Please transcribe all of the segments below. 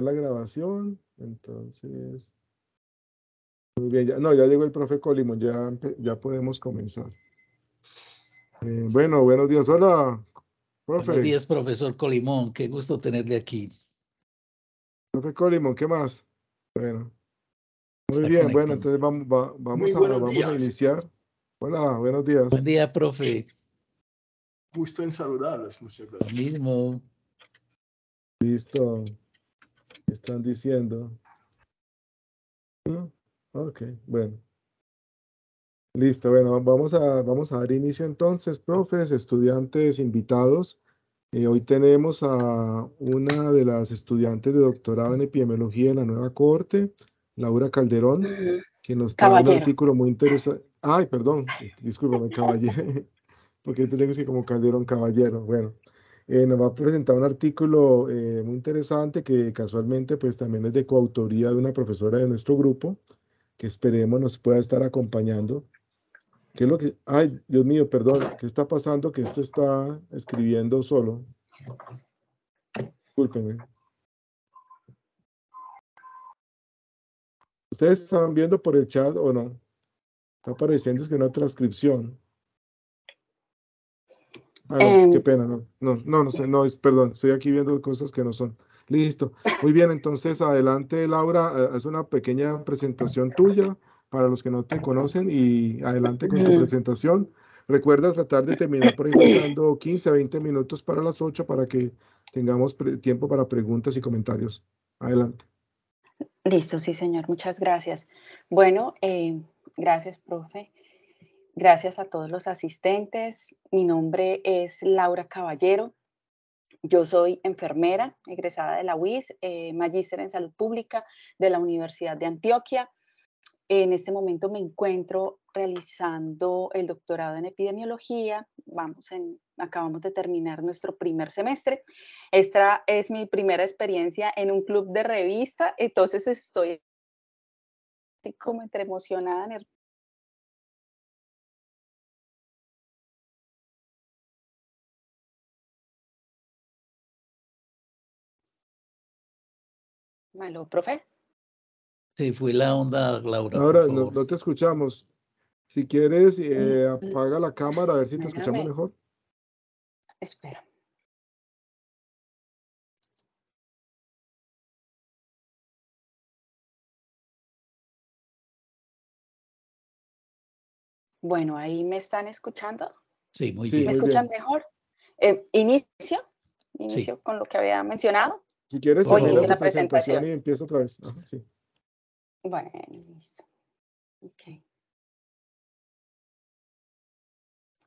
la grabación. Entonces, muy bien, ya, no, ya llegó el profe Colimón, ya, ya podemos comenzar. Eh, bueno, buenos días, hola, profe. Buenos días, profesor Colimón, qué gusto tenerle aquí. Profe Colimón, ¿qué más? Bueno, muy bien, bueno, entonces vamos, vamos, a, iniciar. Hola, buenos días. Buen día, profe. Gusto en saludarles, muchas gracias. mismo. Listo. Están diciendo. Ah, ok, bueno. Listo, bueno, vamos a, vamos a dar inicio entonces, profes, estudiantes, invitados. Eh, hoy tenemos a una de las estudiantes de doctorado en epidemiología en la nueva corte, Laura Calderón, que nos trae un artículo muy interesante. Ay, perdón, discúlpame, caballero, porque tengo que como Calderón, caballero. Bueno, eh, nos va a presentar un artículo eh, muy interesante que casualmente pues también es de coautoría de una profesora de nuestro grupo, que esperemos nos pueda estar acompañando. ¿Qué es lo que...? Ay, Dios mío, perdón, ¿qué está pasando? Que esto está escribiendo solo. Disculpenme. ¿Ustedes están viendo por el chat o no? Está apareciendo es que una transcripción. Ah, qué em, pena, no, no, no, sé, no, perdón, estoy aquí viendo cosas que no son. Listo. Muy bien, entonces adelante Laura, eh, haz una pequeña presentación tuya para los que no te conocen y adelante con tu presentación. Recuerda tratar de terminar por ahí dando 15 a 20 minutos para las 8 para que tengamos tiempo para preguntas y comentarios. Adelante. Listo, sí, señor. Muchas gracias. Bueno, eh, gracias, profe. Gracias a todos los asistentes. Mi nombre es Laura Caballero. Yo soy enfermera, egresada de la UIS, eh, magíster en salud pública de la Universidad de Antioquia. En este momento me encuentro realizando el doctorado en epidemiología. Vamos en, acabamos de terminar nuestro primer semestre. Esta es mi primera experiencia en un club de revista, entonces estoy como entre emocionada, nerviosa Malo, profe. Sí, fui la onda, Laura. Ahora no, te escuchamos. Si quieres, eh, mm, mm. apaga la cámara a ver si te escuchamos mejor. Espera. Bueno, ahí me están escuchando. Sí, muy bien. ¿Me escuchan mejor? Eh, inicio, inicio con lo que había mencionado. Si quieres, la presentación, y empieza otra vez. Bueno, listo.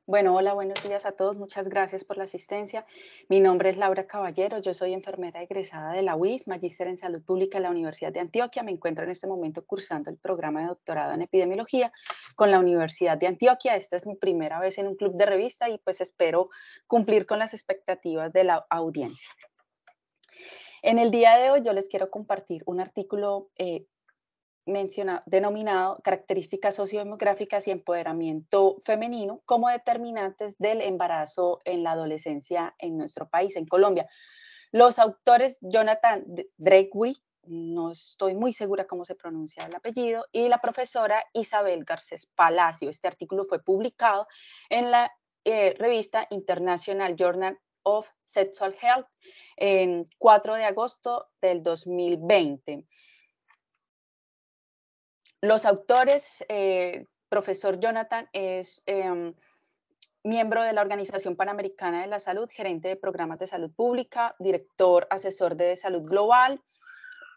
Bueno, hola, buenos días a todos. Muchas gracias por la asistencia. Mi nombre es Laura Caballero. Yo soy enfermera egresada de la UIS, magíster en salud pública de la Universidad de Antioquia. Me encuentro en este momento cursando el programa de doctorado en epidemiología con la Universidad de Antioquia. Esta es mi primera vez en un club de revista y pues espero cumplir con las expectativas de la audiencia. En el día de hoy yo les quiero compartir un artículo eh, mencionado, denominado Características sociodemográficas y empoderamiento femenino como determinantes del embarazo en la adolescencia en nuestro país, en Colombia. Los autores Jonathan Dregui no estoy muy segura cómo se pronuncia el apellido, y la profesora Isabel Garcés Palacio. Este artículo fue publicado en la eh, revista International Journal of Sexual Health en 4 de agosto del 2020. Los autores, eh, profesor Jonathan es em, miembro de la Organización Panamericana de la Salud, gerente de programas de salud pública, director asesor de salud global.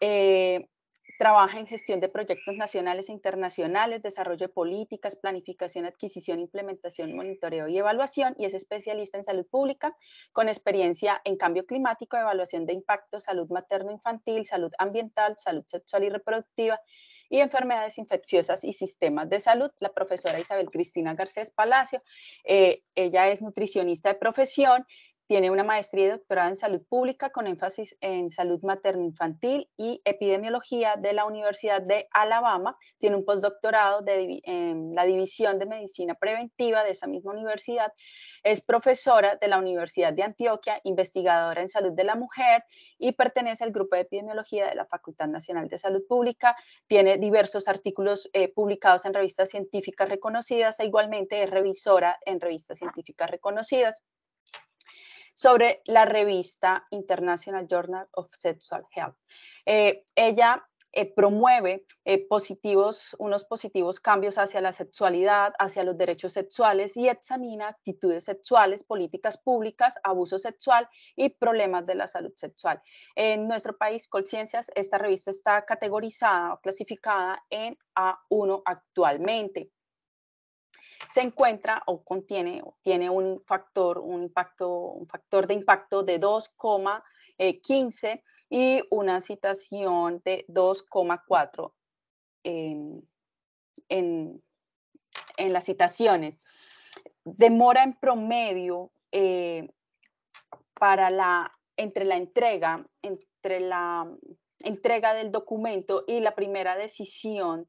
Eh, trabaja en gestión de proyectos nacionales e internacionales, desarrollo de políticas, planificación, adquisición, implementación, monitoreo y evaluación, y es especialista en salud pública con experiencia en cambio climático, evaluación de impacto, salud materno-infantil, salud ambiental, salud sexual y reproductiva y enfermedades infecciosas y sistemas de salud, la profesora Isabel Cristina Garcés Palacio. Eh, ella es nutricionista de profesión, tiene una maestría y doctorado en salud pública con énfasis en salud materno-infantil y epidemiología de la Universidad de Alabama. Tiene un postdoctorado en la División de Medicina Preventiva de esa misma universidad. Es profesora de la Universidad de Antioquia, investigadora en salud de la mujer y pertenece al grupo de epidemiología de la Facultad Nacional de Salud Pública. Tiene diversos artículos eh, publicados en revistas científicas reconocidas e igualmente es revisora en revistas científicas reconocidas sobre la revista International Journal of Sexual Health. Eh, ella eh, promueve eh, positivos, unos positivos cambios hacia la sexualidad, hacia los derechos sexuales y examina actitudes sexuales, políticas públicas, abuso sexual y problemas de la salud sexual. En nuestro país, Colciencias, esta revista está categorizada o clasificada en A1 actualmente se encuentra o contiene o tiene un factor, un impacto, un factor de impacto de 2,15 eh, y una citación de 2,4 en, en, las citaciones. Demora en promedio eh, para la, entre la entrega, entre la entrega del documento y la primera decisión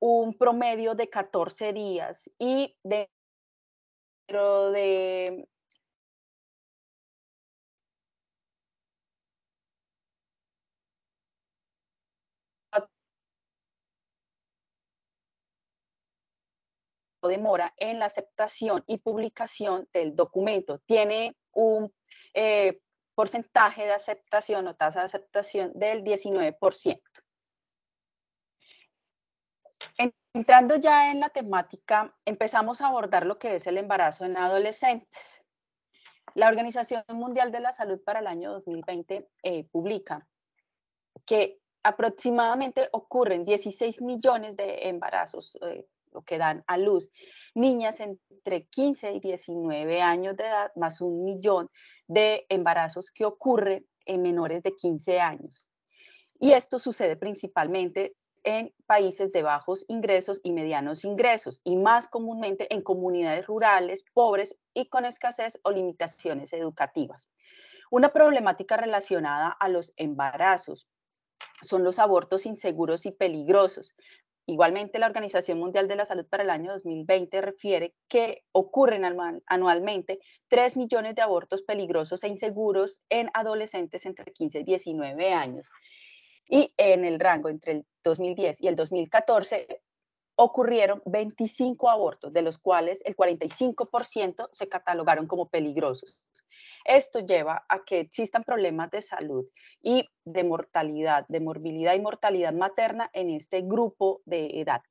un promedio de 14 días y dentro de demora en la aceptación y publicación del documento. Tiene un eh, porcentaje de aceptación o tasa de aceptación del 19%. Entrando ya en la temática, empezamos a abordar lo que es el embarazo en adolescentes. La Organización Mundial de la Salud para el año 2020 eh, publica que aproximadamente ocurren 16 millones de embarazos eh, lo que dan a luz niñas entre 15 y 19 años de edad, más un millón de embarazos que ocurren en menores de 15 años. Y esto sucede principalmente en países de bajos ingresos y medianos ingresos y más comúnmente en comunidades rurales, pobres y con escasez o limitaciones educativas. Una problemática relacionada a los embarazos son los abortos inseguros y peligrosos. Igualmente, la Organización Mundial de la Salud para el año 2020 refiere que ocurren anualmente 3 millones de abortos peligrosos e inseguros en adolescentes entre 15 y 19 años. Y en el rango entre el 2010 y el 2014 ocurrieron 25 abortos, de los cuales el 45% se catalogaron como peligrosos. Esto lleva a que existan problemas de salud y de mortalidad, de morbilidad y mortalidad materna en este grupo de edad.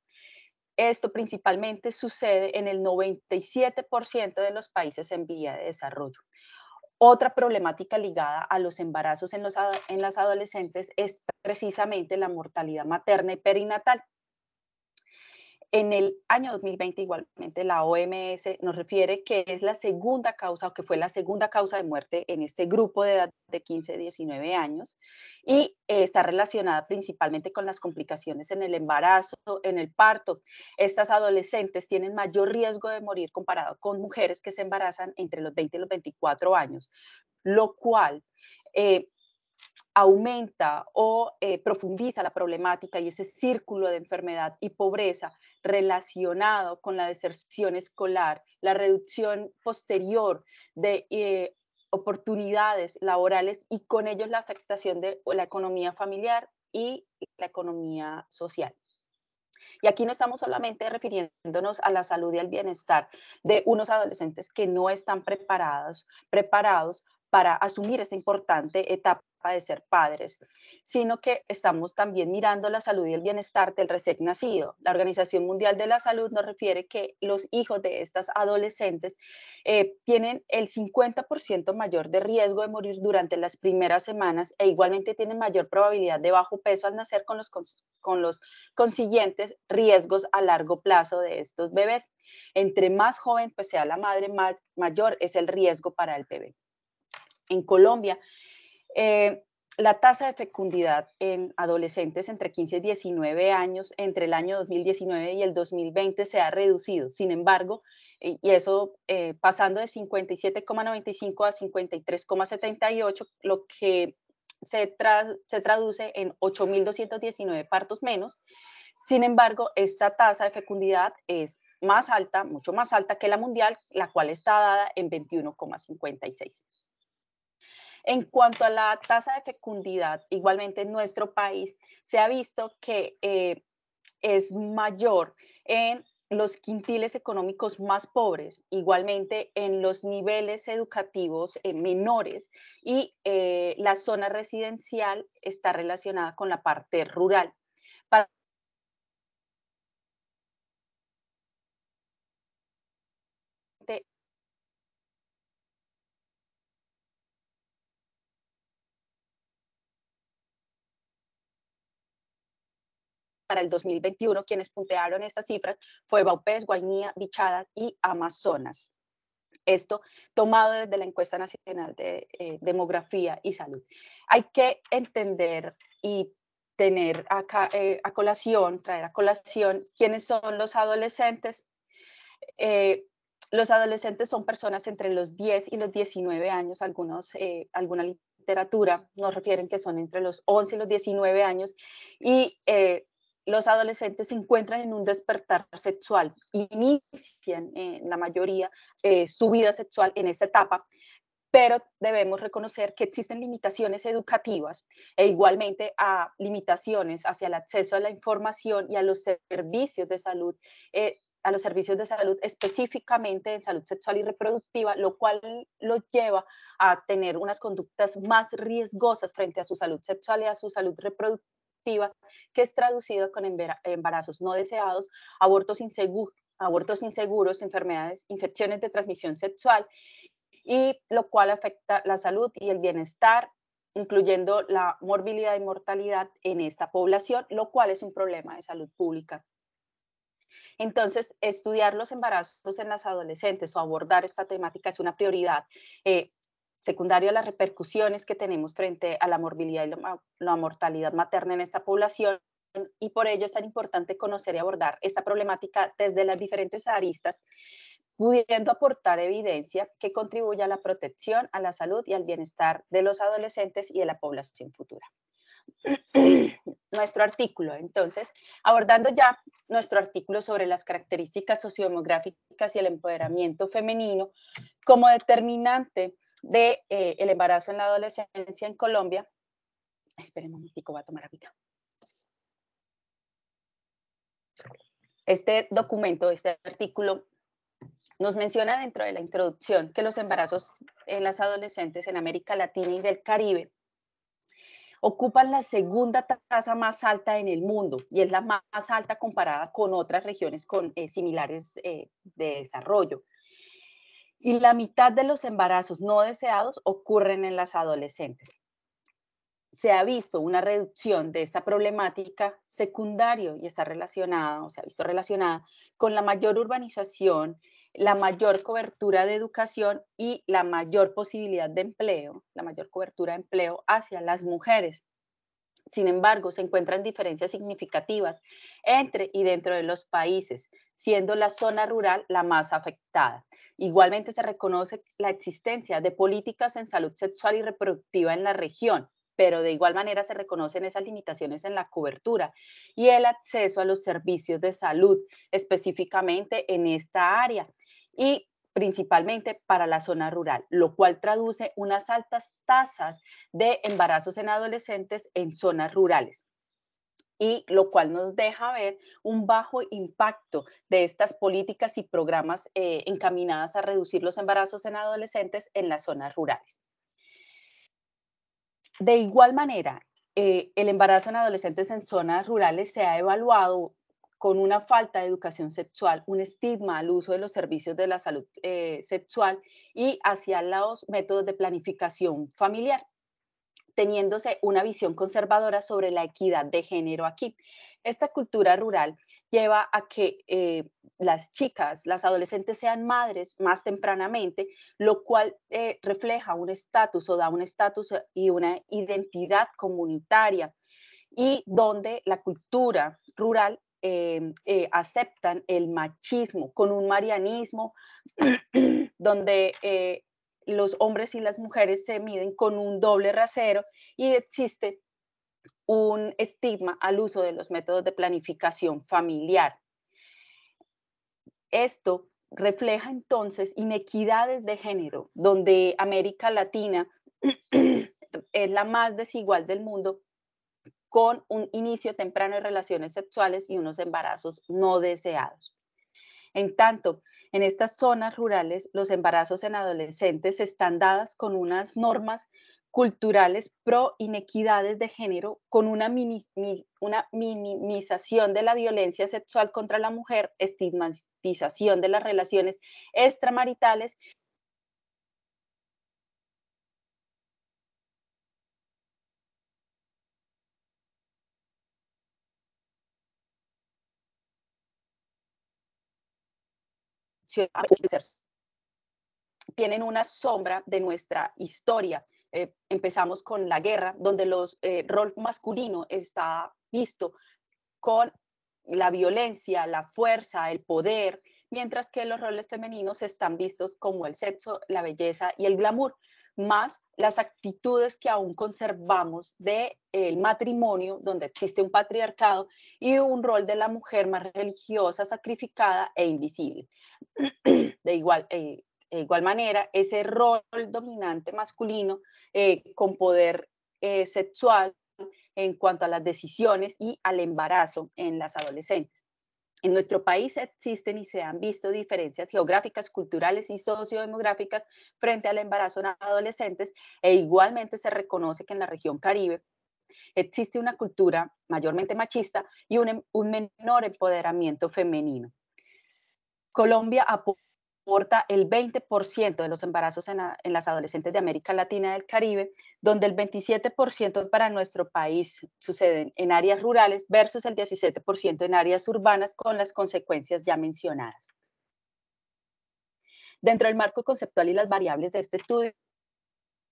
Esto principalmente sucede en el 97% de los países en vía de desarrollo. Otra problemática ligada a los embarazos en, los, en las adolescentes es precisamente la mortalidad materna y perinatal. En el año 2020, igualmente, la OMS nos refiere que es la segunda causa o que fue la segunda causa de muerte en este grupo de edad de 15 a 19 años y eh, está relacionada principalmente con las complicaciones en el embarazo, en el parto. Estas adolescentes tienen mayor riesgo de morir comparado con mujeres que se embarazan entre los 20 y los 24 años, lo cual eh, aumenta o eh, profundiza la problemática y ese círculo de enfermedad y pobreza relacionado con la deserción escolar, la reducción posterior de eh, oportunidades laborales y con ello la afectación de la economía familiar y la economía social. Y aquí no estamos solamente refiriéndonos a la salud y al bienestar de unos adolescentes que no están preparados, preparados para asumir esta importante etapa de ser padres, sino que estamos también mirando la salud y el bienestar del recién nacido. La Organización Mundial de la Salud nos refiere que los hijos de estas adolescentes eh, tienen el 50% mayor de riesgo de morir durante las primeras semanas e igualmente tienen mayor probabilidad de bajo peso al nacer con los, con los consiguientes riesgos a largo plazo de estos bebés. Entre más joven pues, sea la madre, más mayor es el riesgo para el bebé. En Colombia, eh, la tasa de fecundidad en adolescentes entre 15 y 19 años entre el año 2019 y el 2020 se ha reducido. Sin embargo, y eso eh, pasando de 57,95 a 53,78, lo que se, se traduce en 8.219 partos menos. Sin embargo, esta tasa de fecundidad es más alta, mucho más alta que la mundial, la cual está dada en 21,56. En cuanto a la tasa de fecundidad, igualmente en nuestro país se ha visto que eh, es mayor en los quintiles económicos más pobres, igualmente en los niveles educativos eh, menores y eh, la zona residencial está relacionada con la parte rural. para el 2021, quienes puntearon estas cifras fue Baupés, Guainía, Bichada y Amazonas. Esto tomado desde la encuesta nacional de eh, demografía y salud. Hay que entender y tener acá, eh, a colación, traer a colación quiénes son los adolescentes. Eh, los adolescentes son personas entre los 10 y los 19 años, algunos, alguna literatura nos refieren que son entre los 11 y los 19 años y los adolescentes se encuentran en un despertar sexual, inician en eh, la mayoría eh, su vida sexual en esa etapa, pero debemos reconocer que existen limitaciones educativas e igualmente a limitaciones hacia el acceso a la información y a los servicios de salud. Eh, a los servicios de salud específicamente en salud sexual y reproductiva, lo cual los lleva a tener unas conductas más riesgosas frente a su salud sexual y a su salud reproductiva que es traducido con embarazos no deseados, abortos inseguros enfermedades, infecciones de transmisión sexual, y lo cual afecta la salud y el bienestar, incluyendo la morbilidad y mortalidad en esta población, lo cual es un problema de salud pública. Entonces, estudiar los embarazos en las adolescentes o abordar esta temática es una prioridad eh, secundario a las repercusiones que tenemos frente a la morbilidad y la, mortalidad materna en esta población y por ello es tan importante conocer y abordar esta problemática desde las diferentes aristas, pudiendo aportar evidencia que contribuya a la protección, a la salud y al bienestar de los adolescentes y de la población futura. nuestro artículo, entonces, abordando ya nuestro artículo sobre las características sociodemográficas y el empoderamiento femenino como determinante de eh, el embarazo en la adolescencia en Colombia. Esperen un momentico, va a tomar vida. Este documento, este artículo, nos menciona dentro de la introducción que los embarazos en las adolescentes en América Latina y del Caribe ocupan la segunda tasa más alta en el mundo y es la más alta comparada con otras regiones con, eh, similares eh, de desarrollo y la mitad de los embarazos no deseados ocurren en las adolescentes. Se ha visto una reducción de esta problemática secundario y está relacionada, o se ha visto relacionada con la mayor urbanización, la mayor cobertura de educación y la mayor posibilidad de empleo, la mayor cobertura de empleo hacia las mujeres. Sin embargo, se encuentran diferencias significativas entre y dentro de los países, siendo la zona rural la más afectada. Igualmente se reconoce la existencia de políticas en salud sexual y reproductiva en la región, pero de igual manera se reconocen esas limitaciones en la cobertura y el acceso a los servicios de salud específicamente en esta área y principalmente para la zona rural, lo cual traduce unas altas tasas de embarazos en adolescentes en zonas rurales y lo cual nos deja ver un bajo impacto de estas políticas y programas eh, encaminadas a reducir los embarazos en adolescentes en las zonas rurales. De igual manera, eh, el embarazo en adolescentes en zonas rurales se ha evaluado con una falta de educación sexual, un estigma al uso de los servicios de la salud eh, sexual y hacia los métodos de planificación familiar teniéndose una visión conservadora sobre la equidad de género aquí. Esta cultura rural lleva a que eh, las chicas, las adolescentes sean madres más tempranamente, lo cual eh, refleja un estatus o da un estatus eh, y una identidad comunitaria y donde la cultura rural em, aceptan el machismo con un marianismo donde los hombres y las mujeres se miden con un doble rasero y existe un estigma al uso de los métodos de planificación familiar. Esto refleja entonces inequidades de género, donde América Latina es la más desigual del mundo con un inicio temprano de relaciones sexuales y unos embarazos no deseados. En tanto, en estas zonas rurales, los embarazos en adolescentes están dadas con unas normas culturales pro inequidades de género, con una, una minimización de la violencia sexual contra la mujer, estigmatización de las relaciones extramaritales tienen una sombra de nuestra historia. Eh, empezamos con la guerra, donde el eh, rol masculino está visto con la violencia, la fuerza, el poder, mientras que los roles femeninos están vistos como el sexo, la belleza y el glamour más las actitudes que aún conservamos del matrimonio, donde existe un patriarcado y un rol de la mujer más religiosa, sacrificada e invisible. Eh, de igual, manera, ese rol dominante masculino eh, con poder eh, sexual en cuanto a las decisiones y al embarazo en las adolescentes. En nuestro país existen y se han visto diferencias geográficas, culturales y sociodemográficas frente al embarazo en adolescentes e igualmente se reconoce que en la región caribe existe una cultura mayormente machista y un, em, un menor empoderamiento femenino. Colombia apoya el 20% de los embarazos en, las adolescentes de América Latina y del Caribe, donde el 27% para nuestro país suceden en áreas rurales versus el 17% en áreas urbanas con las consecuencias ya mencionadas. Dentro del marco conceptual y las variables de este estudio,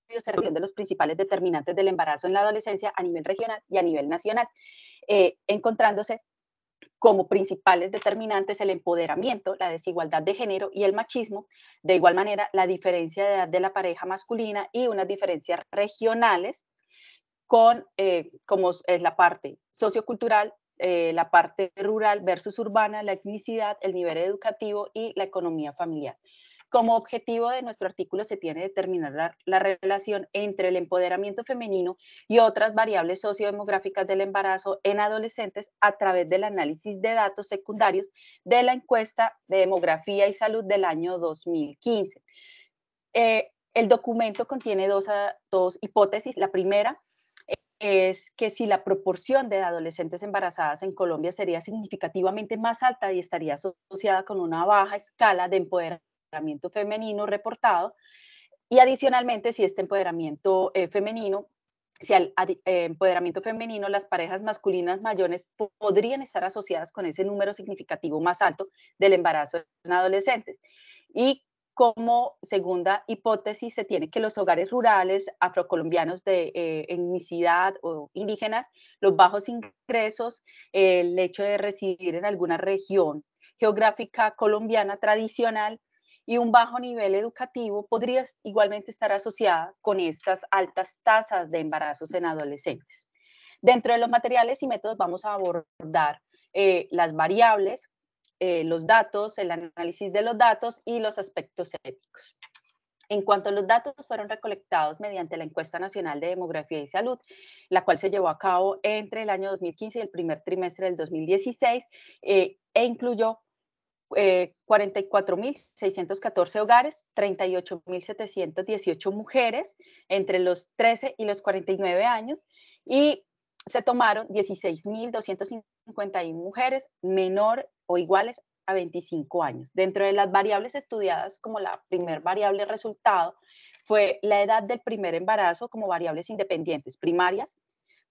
se de los principales determinantes del embarazo en la adolescencia a nivel regional y a nivel nacional, eh, encontrándose como principales determinantes el empoderamiento, la desigualdad de género y el machismo, de igual manera la diferencia de edad de la pareja masculina y unas diferencias regionales con, eh, como es la parte sociocultural, eh, la parte rural versus urbana, la etnicidad, el nivel educativo y la economía familiar. Como objetivo de nuestro artículo se tiene determinar la, relación entre el empoderamiento femenino y otras variables sociodemográficas del embarazo en adolescentes a través del análisis de datos secundarios de la encuesta de demografía y salud del año 2015. Eh, el documento contiene dos, ah, dos hipótesis. La primera es que si la proporción de adolescentes embarazadas en Colombia sería significativamente más alta y estaría asociada con una baja escala de empoderamiento empoderamiento femenino reportado. Y adicionalmente, si este empoderamiento eh, femenino, si al eh, empoderamiento femenino las parejas masculinas mayores podrían estar asociadas con ese número significativo más alto del embarazo en adolescentes. Y como segunda hipótesis se tiene que los hogares rurales afrocolombianos de eh, etnicidad o indígenas, los bajos ingresos, el hecho de residir en alguna región geográfica colombiana tradicional y un bajo nivel educativo podría igualmente estar asociada con estas altas tasas de embarazos en adolescentes. Dentro de los materiales y métodos vamos a abordar eh, las variables, eh, los datos, el análisis de los datos y los aspectos éticos. En cuanto a los datos, fueron recolectados mediante la encuesta nacional de demografía y salud, la cual se llevó a cabo entre el año 2015 y el primer trimestre del 2016 eh, e incluyó 44.614 eh, hogares, 38.718 mujeres entre los 13 y los 49 años y se tomaron 16.251 mujeres menor o iguales a 25 años. Dentro de las variables estudiadas como la primer variable resultado fue la edad del primer embarazo como variables independientes primarias,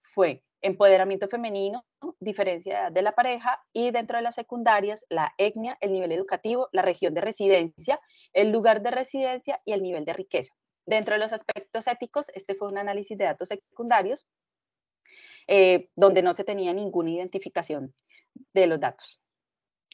fue empoderamiento femenino, diferencia de edad de la pareja y dentro de las secundarias, la etnia, el nivel educativo, la región de residencia, el lugar de residencia y el nivel de riqueza. Dentro de los aspectos éticos, este fue un análisis de datos secundarios eh, donde no se tenía ninguna identificación de los datos.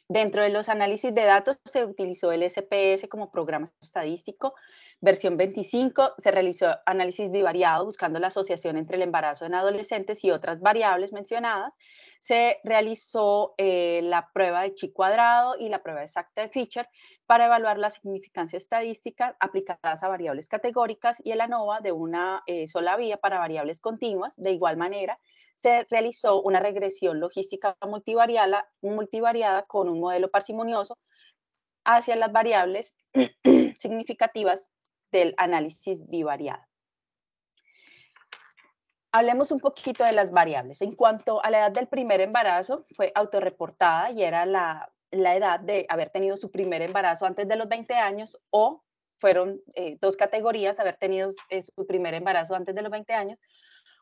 Dentro de los análisis de datos se utilizó el SPS como programa estadístico Versión 25, se realizó análisis bivariado buscando la asociación entre el embarazo en adolescentes y otras variables mencionadas. Se realizó eh, la prueba de chi cuadrado y la prueba exacta de Fisher para evaluar la significancia estadística aplicadas a variables categóricas y el ANOVA de una eh, sola vía para variables continuas. De igual manera, se realizó una regresión logística multivariada con un modelo parsimonioso hacia las variables significativas del análisis bivariado. Hablemos un poquito de las variables. En cuanto a la edad del primer embarazo, fue autorreportada y era la, edad de haber tenido su primer embarazo antes de los 20 años o fueron eh, dos categorías, haber tenido eh, su primer embarazo antes de los 20 años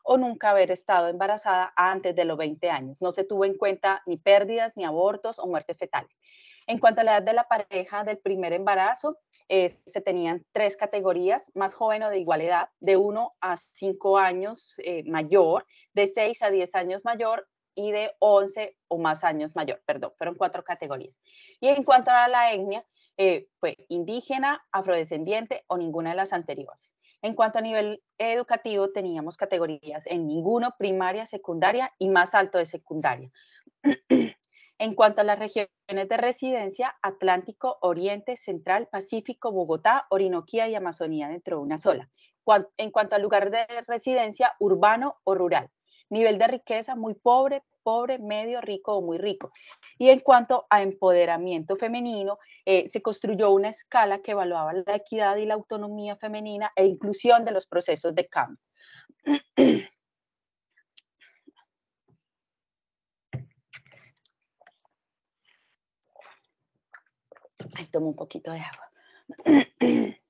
o nunca haber estado embarazada antes de los 20 años. No se tuvo en cuenta ni pérdidas, ni abortos o muertes fetales. En cuanto a la edad de la pareja del primer embarazo, eh, se tenían tres categorías, más joven o de igual edad, de 1 a 5 años eh, mayor, de 6 a 10 años mayor y de 11 o más años mayor, perdón, fueron cuatro categorías. Y en cuanto a la etnia, eh, fue indígena, afrodescendiente o ninguna de las anteriores. En cuanto a nivel educativo, teníamos categorías en ninguno, primaria, secundaria y más alto de secundaria. En cuanto a las regiones de residencia, Atlántico, Oriente, Central, Pacífico, Bogotá, Orinoquía y Amazonía dentro de una sola. En cuanto al lugar de residencia, urbano o rural. Nivel de riqueza, muy pobre, pobre, medio, rico o muy rico. Y en cuanto a empoderamiento femenino, eh, se construyó una escala que evaluaba la equidad y la autonomía femenina e inclusión de los procesos de cambio. tomo un poquito de agua.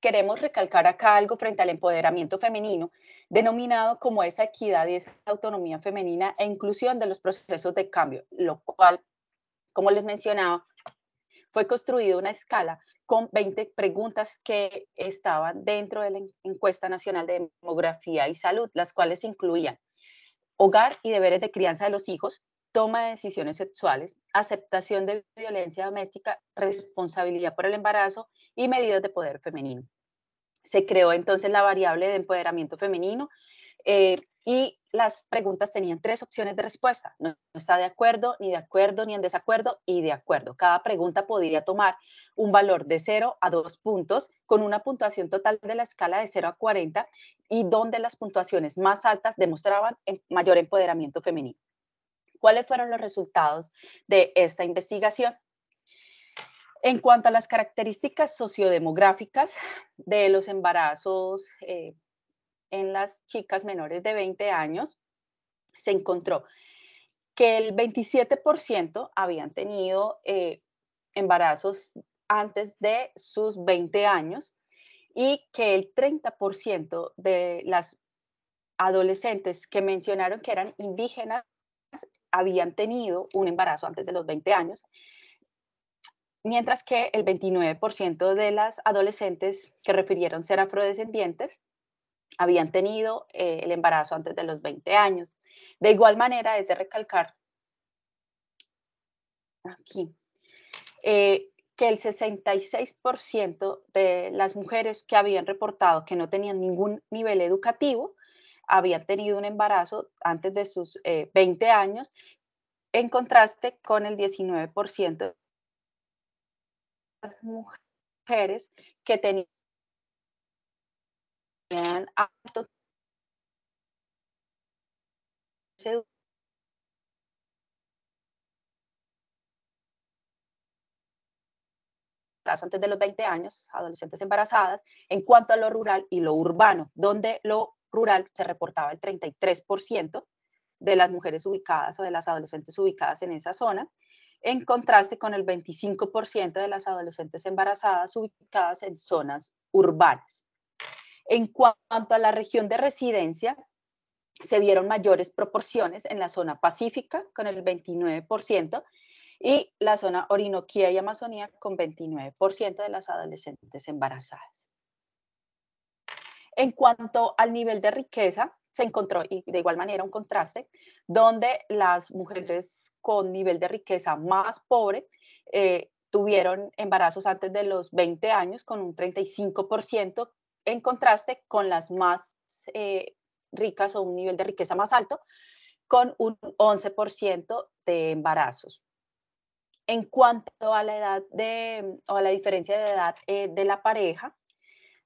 Queremos recalcar acá algo frente al empoderamiento femenino, denominado como esa equidad y esa autonomía femenina e inclusión de los procesos de cambio, lo cual, como les mencionaba, fue construido una escala con 20 preguntas que estaban dentro de la encuesta nacional de demografía y salud, las cuales incluían hogar y deberes de crianza de los hijos, toma de decisiones sexuales, aceptación de violencia doméstica, responsabilidad por el embarazo y medidas de poder femenino. Se creó entonces la variable de empoderamiento femenino eh, y las preguntas tenían tres opciones de respuesta. No, está de acuerdo, ni de acuerdo, ni en desacuerdo y de acuerdo. Cada pregunta podía tomar un valor de 0 a 2 puntos con una puntuación total de la escala de 0 a 40 y donde las puntuaciones más altas demostraban mayor empoderamiento femenino. ¿Cuáles fueron los resultados de esta investigación? En cuanto a las características sociodemográficas de los embarazos eh, en las chicas menores de 20 años, se encontró que el 27% habían tenido eh, embarazos antes de sus 20 años y que el 30% de las adolescentes que mencionaron que eran indígenas habían tenido un embarazo antes de los 20 años, mientras que el 29% de las adolescentes que refirieron ser afrodescendientes habían tenido eh, el embarazo antes de los 20 años. De igual manera, es de recalcar aquí eh, que el 66% de las mujeres que habían reportado que no tenían ningún nivel educativo habían tenido un embarazo antes de sus 20 eh, años, en contraste con el 19% de las mujeres que tenían antes de los 20 años, adolescentes embarazadas, en cuanto a lo rural y lo urbano, donde lo rural se reportaba el 33% de las mujeres ubicadas o de las adolescentes ubicadas en esa zona, en contraste con el 25% de las adolescentes embarazadas ubicadas en zonas urbanas. En cuanto a la región de residencia, se vieron mayores proporciones en la zona pacífica con el 29% y la zona Orinoquía y Amazonía con 29% de las adolescentes embarazadas. En cuanto al nivel de riqueza, se encontró, y de igual manera, un contraste, donde las mujeres con nivel de riqueza más pobre eh, tuvieron embarazos antes de los 20 años, con un 35%, en contraste con las más eh, ricas o un nivel de riqueza más alto, con un 11% de embarazos. En cuanto a la edad de, o a la diferencia de edad eh, de la pareja,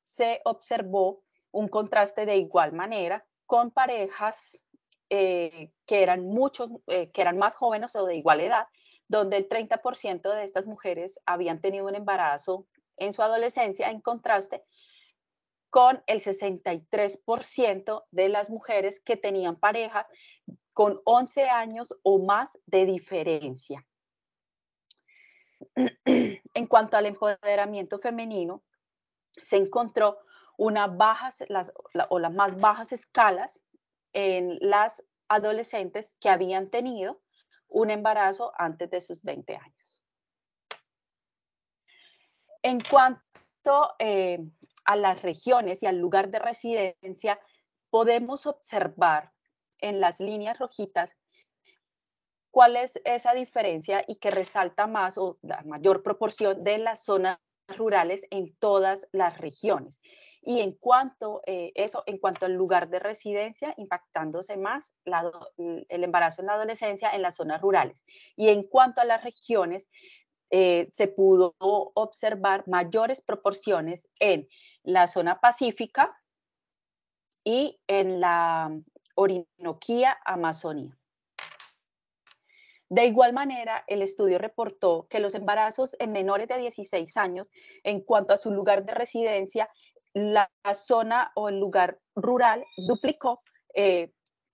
se observó un contraste de igual manera con parejas eh, que eran muchos, eh, que eran más jóvenes o de igual edad, donde el 30% de estas mujeres habían tenido un embarazo en su adolescencia, en contraste con el 63% de las mujeres que tenían pareja con 11 años o más de diferencia. En cuanto al empoderamiento femenino, se encontró las, o las más bajas escalas en las adolescentes que habían tenido un embarazo antes de sus 20 años. En cuanto eh, a las regiones y al lugar de residencia, podemos observar en las líneas rojitas cuál es esa diferencia y que resalta más o la mayor proporción de las zonas rurales en todas las regiones y en cuanto eh, eso, en cuanto al lugar de residencia, impactándose más el embarazo en la adolescencia en las zonas rurales. Y en cuanto a las regiones, eh, se pudo observar mayores proporciones en la zona pacífica y en la Orinoquía, Amazonía. De igual manera, el estudio reportó que los embarazos en menores de 16 años, en cuanto a su lugar de residencia, la zona o el lugar rural duplicó eh,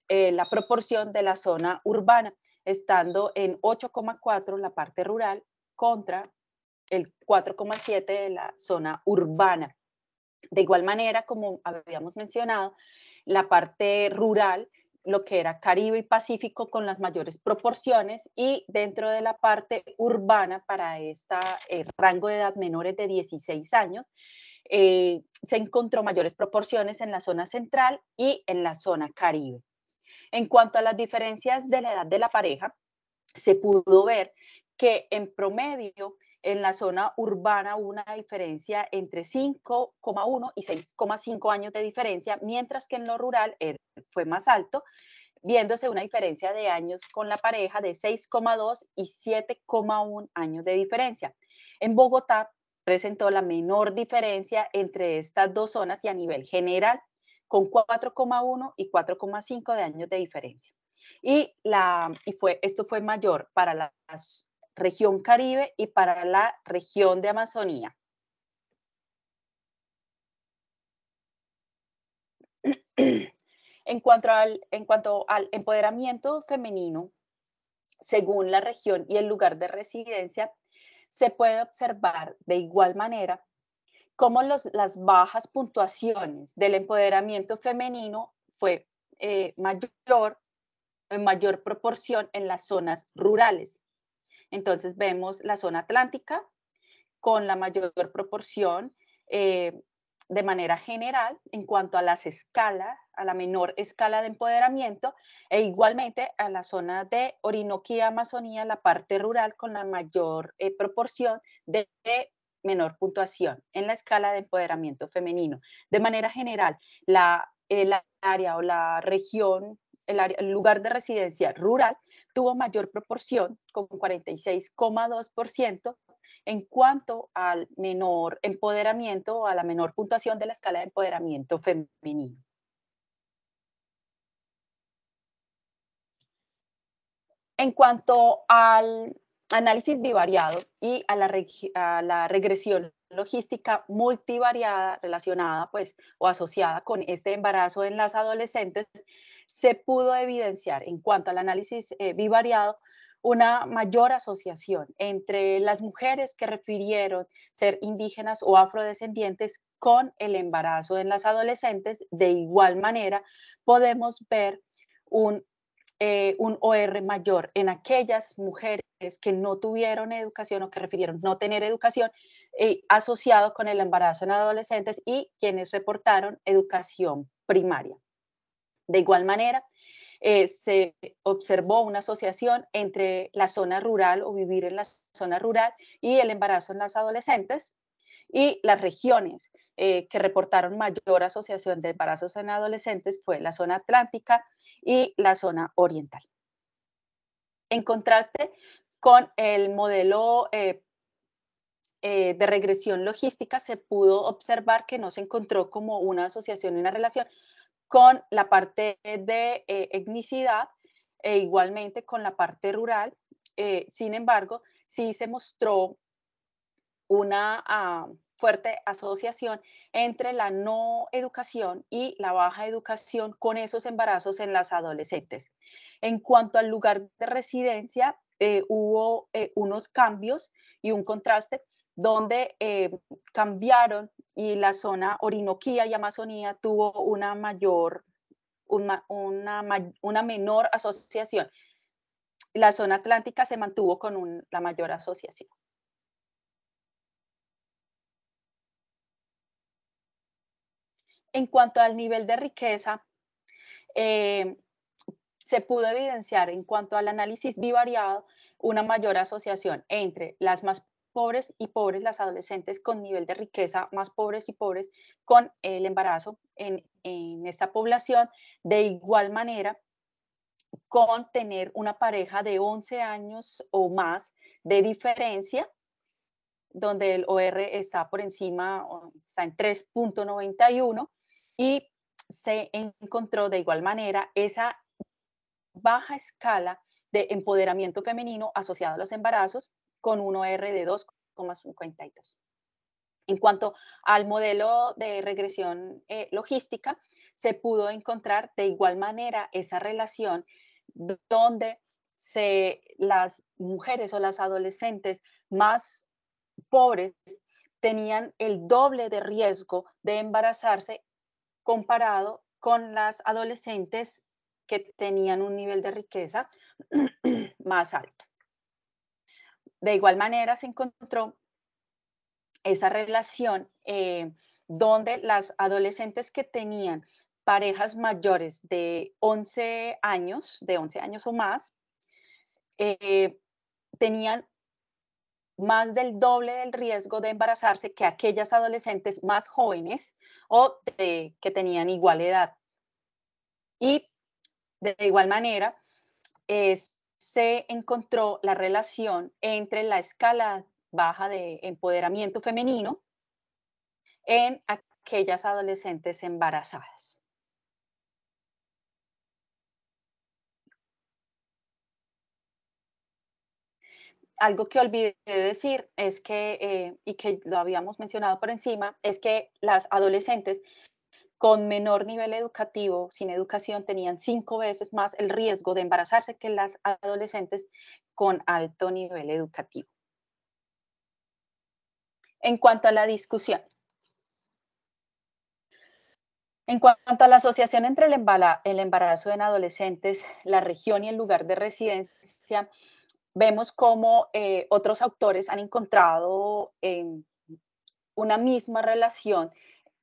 eh, la proporción de la zona urbana, estando en 8,4 la parte rural contra el 4,7 de la zona urbana. De igual manera, como habíamos mencionado, la parte rural, lo que era Caribe y Pacífico con las mayores proporciones y dentro de la parte urbana para este rango de edad menores de 16 años, eh, se encontró mayores proporciones en la zona central y en la zona caribe. En cuanto a las diferencias de la edad de la pareja, se pudo ver que en promedio en la zona urbana hubo una diferencia entre 5,1 y 6,5 años de diferencia, mientras que en lo rural er, fue más alto, viéndose una diferencia de años con la pareja de 6,2 y 7,1 años de diferencia. En Bogotá presentó la menor diferencia entre estas dos zonas y a nivel general, con 4,1 y 4,5 de años de diferencia. Y, la, y fue, esto fue mayor para la región Caribe y para la región de Amazonía. En cuanto, al, en cuanto al empoderamiento femenino, según la región y el lugar de residencia, se puede observar de igual manera cómo las bajas puntuaciones del empoderamiento femenino fue eh, mayor, en mayor proporción en las zonas rurales. Entonces vemos la zona atlántica con la mayor proporción eh, de manera general en cuanto a las escalas a la menor escala de empoderamiento e igualmente a la zona de Orinoquía, Amazonía, la parte rural con la mayor eh, proporción de, menor puntuación en la escala de empoderamiento femenino. De manera general, la, el área o la región, el, el lugar de residencia rural tuvo mayor proporción con 46,2% en cuanto al menor empoderamiento o a la menor puntuación de la escala de empoderamiento femenino. En cuanto al análisis bivariado y a la, regresión logística multivariada relacionada pues o asociada con este embarazo en las adolescentes, se pudo evidenciar en cuanto al análisis eh, bivariado una mayor asociación entre las mujeres que refirieron ser indígenas o afrodescendientes con el embarazo en las adolescentes. De igual manera, podemos ver un eh, un OR mayor en aquellas mujeres que no tuvieron educación o que refirieron no tener educación eh, asociado con el embarazo en adolescentes y quienes reportaron educación primaria. De igual manera, eh, se observó una asociación entre la zona rural o vivir en la zona rural y el embarazo en las adolescentes, y las regiones eh, que reportaron mayor asociación de embarazos en adolescentes fue la zona atlántica y la zona oriental. En contraste con el modelo eh, eh, de regresión logística, se pudo observar que no se encontró como una asociación y una relación con la parte de etnicidad e igualmente con la parte rural. sin embargo, sí se mostró una ah, fuerte asociación entre la no educación y la baja educación con esos embarazos en las adolescentes. En cuanto al lugar de residencia, eh, hubo eh, unos cambios y un contraste donde eh, cambiaron y la zona Orinoquía y Amazonía tuvo una mayor, una, una, menor asociación. La zona atlántica se mantuvo con la mayor asociación. En cuanto al nivel de riqueza, eh, se pudo evidenciar en cuanto al análisis bivariado una mayor asociación entre las más pobres y pobres, las adolescentes con nivel de riqueza más pobres y pobres con el embarazo en, en esta población, de igual manera con tener una pareja de 11 años o más de diferencia, donde el OR está por encima, está en 3.91 y se encontró de igual manera esa baja escala de empoderamiento femenino asociado a los embarazos con un OR de 2,52. En cuanto al modelo de regresión eh, logística, se pudo encontrar de igual manera esa relación donde se, las mujeres o las adolescentes más pobres tenían el doble de riesgo de embarazarse comparado con las adolescentes que tenían un nivel de riqueza más alto. De igual manera se encontró esa relación eh, donde las adolescentes que tenían parejas mayores de 11 años, de 11 años o más, eh, tenían más del doble del riesgo de embarazarse que aquellas adolescentes más jóvenes o que tenían igual edad. Y de igual manera, se encontró la relación entre la escala baja de empoderamiento femenino en aquellas adolescentes embarazadas. algo que olvidé decir es que, eh, y que lo habíamos mencionado por encima, es que las adolescentes con menor nivel educativo, sin educación, tenían cinco veces más el riesgo de embarazarse que las adolescentes con alto nivel educativo. En cuanto a la discusión, en cuanto a la asociación entre el embarazo en adolescentes, la región y el lugar de residencia, vemos cómo eh, otros autores han encontrado una misma relación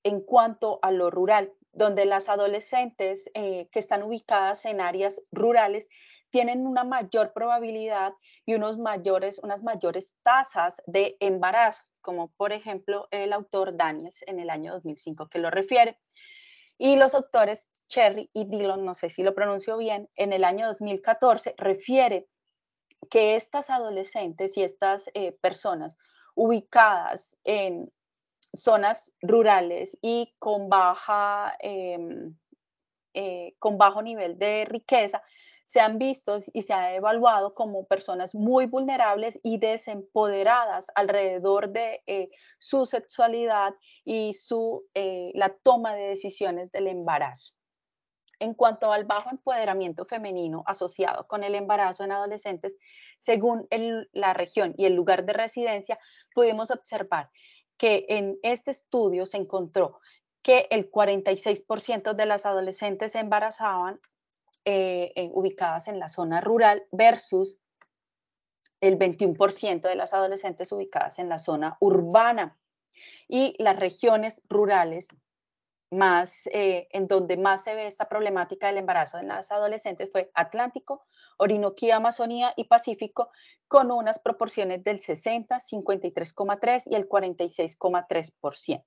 en cuanto a lo rural, donde las adolescentes eh, que están ubicadas en áreas rurales tienen una mayor probabilidad y unos mayores, unas mayores tasas de embarazo, como por ejemplo el autor Daniels en el año 2005 que lo refiere. Y los autores Cherry y Dillon, no sé si lo pronuncio bien, en el año 2014 refiere que estas adolescentes y estas eh, personas ubicadas en zonas rurales y con, baja, em, eh, con bajo nivel de riqueza se han visto y se ha evaluado como personas muy vulnerables y desempoderadas alrededor de eh, su sexualidad y su, la toma de decisiones del embarazo. En cuanto al bajo empoderamiento femenino asociado con el embarazo en adolescentes, según la región y el lugar de residencia, pudimos observar que en este estudio se encontró que el 46% de las adolescentes se embarazaban eh, ubicadas en la zona rural versus el 21% de las adolescentes ubicadas en la zona urbana. Y las regiones rurales más, eh, en donde más se ve esta problemática del embarazo en las adolescentes fue Atlántico, Orinoquía, Amazonía y Pacífico, con unas proporciones del 60, 53,3 y el 46,3%.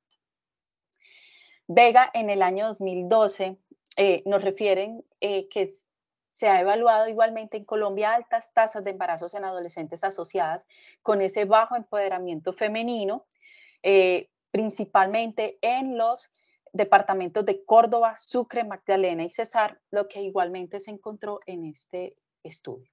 Vega en el año 2012 eh, nos refieren eh, que se ha evaluado igualmente en Colombia altas tasas de embarazos en adolescentes asociadas con ese bajo empoderamiento femenino, principalmente en los departamentos de Córdoba, Sucre, Magdalena y Cesar, lo que igualmente se encontró en este estudio.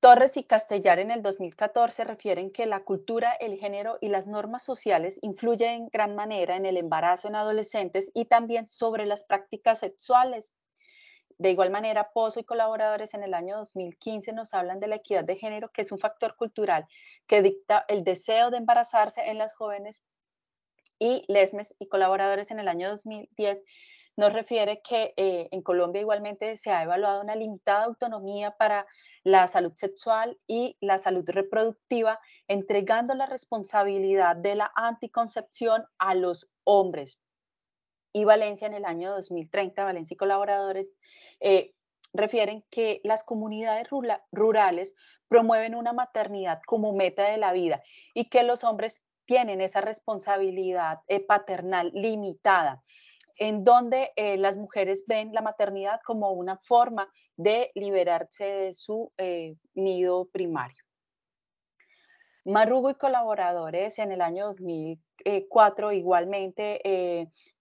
Torres y Castellar en el 2014 refieren que la cultura, el género y las normas sociales influyen en gran manera en el embarazo en adolescentes y también sobre las prácticas sexuales. De igual manera, Pozo y colaboradores en el año 2015 nos hablan de la equidad de género, que es un factor cultural que dicta el deseo de embarazarse en las jóvenes y Lesmes y colaboradores en el año 2010 nos refiere que eh, en Colombia igualmente se ha evaluado una limitada autonomía para la salud sexual y la salud reproductiva, entregando la responsabilidad de la anticoncepción a los hombres. Y Valencia en el año 2030, Valencia y colaboradores eh, refieren que las comunidades rurales promueven una maternidad como meta de la vida y que los hombres tienen esa responsabilidad eh, paternal limitada, en donde eh, las mujeres ven la maternidad como una forma de liberarse de su eh, nido primario. Marrugo y colaboradores en el año 2004 igualmente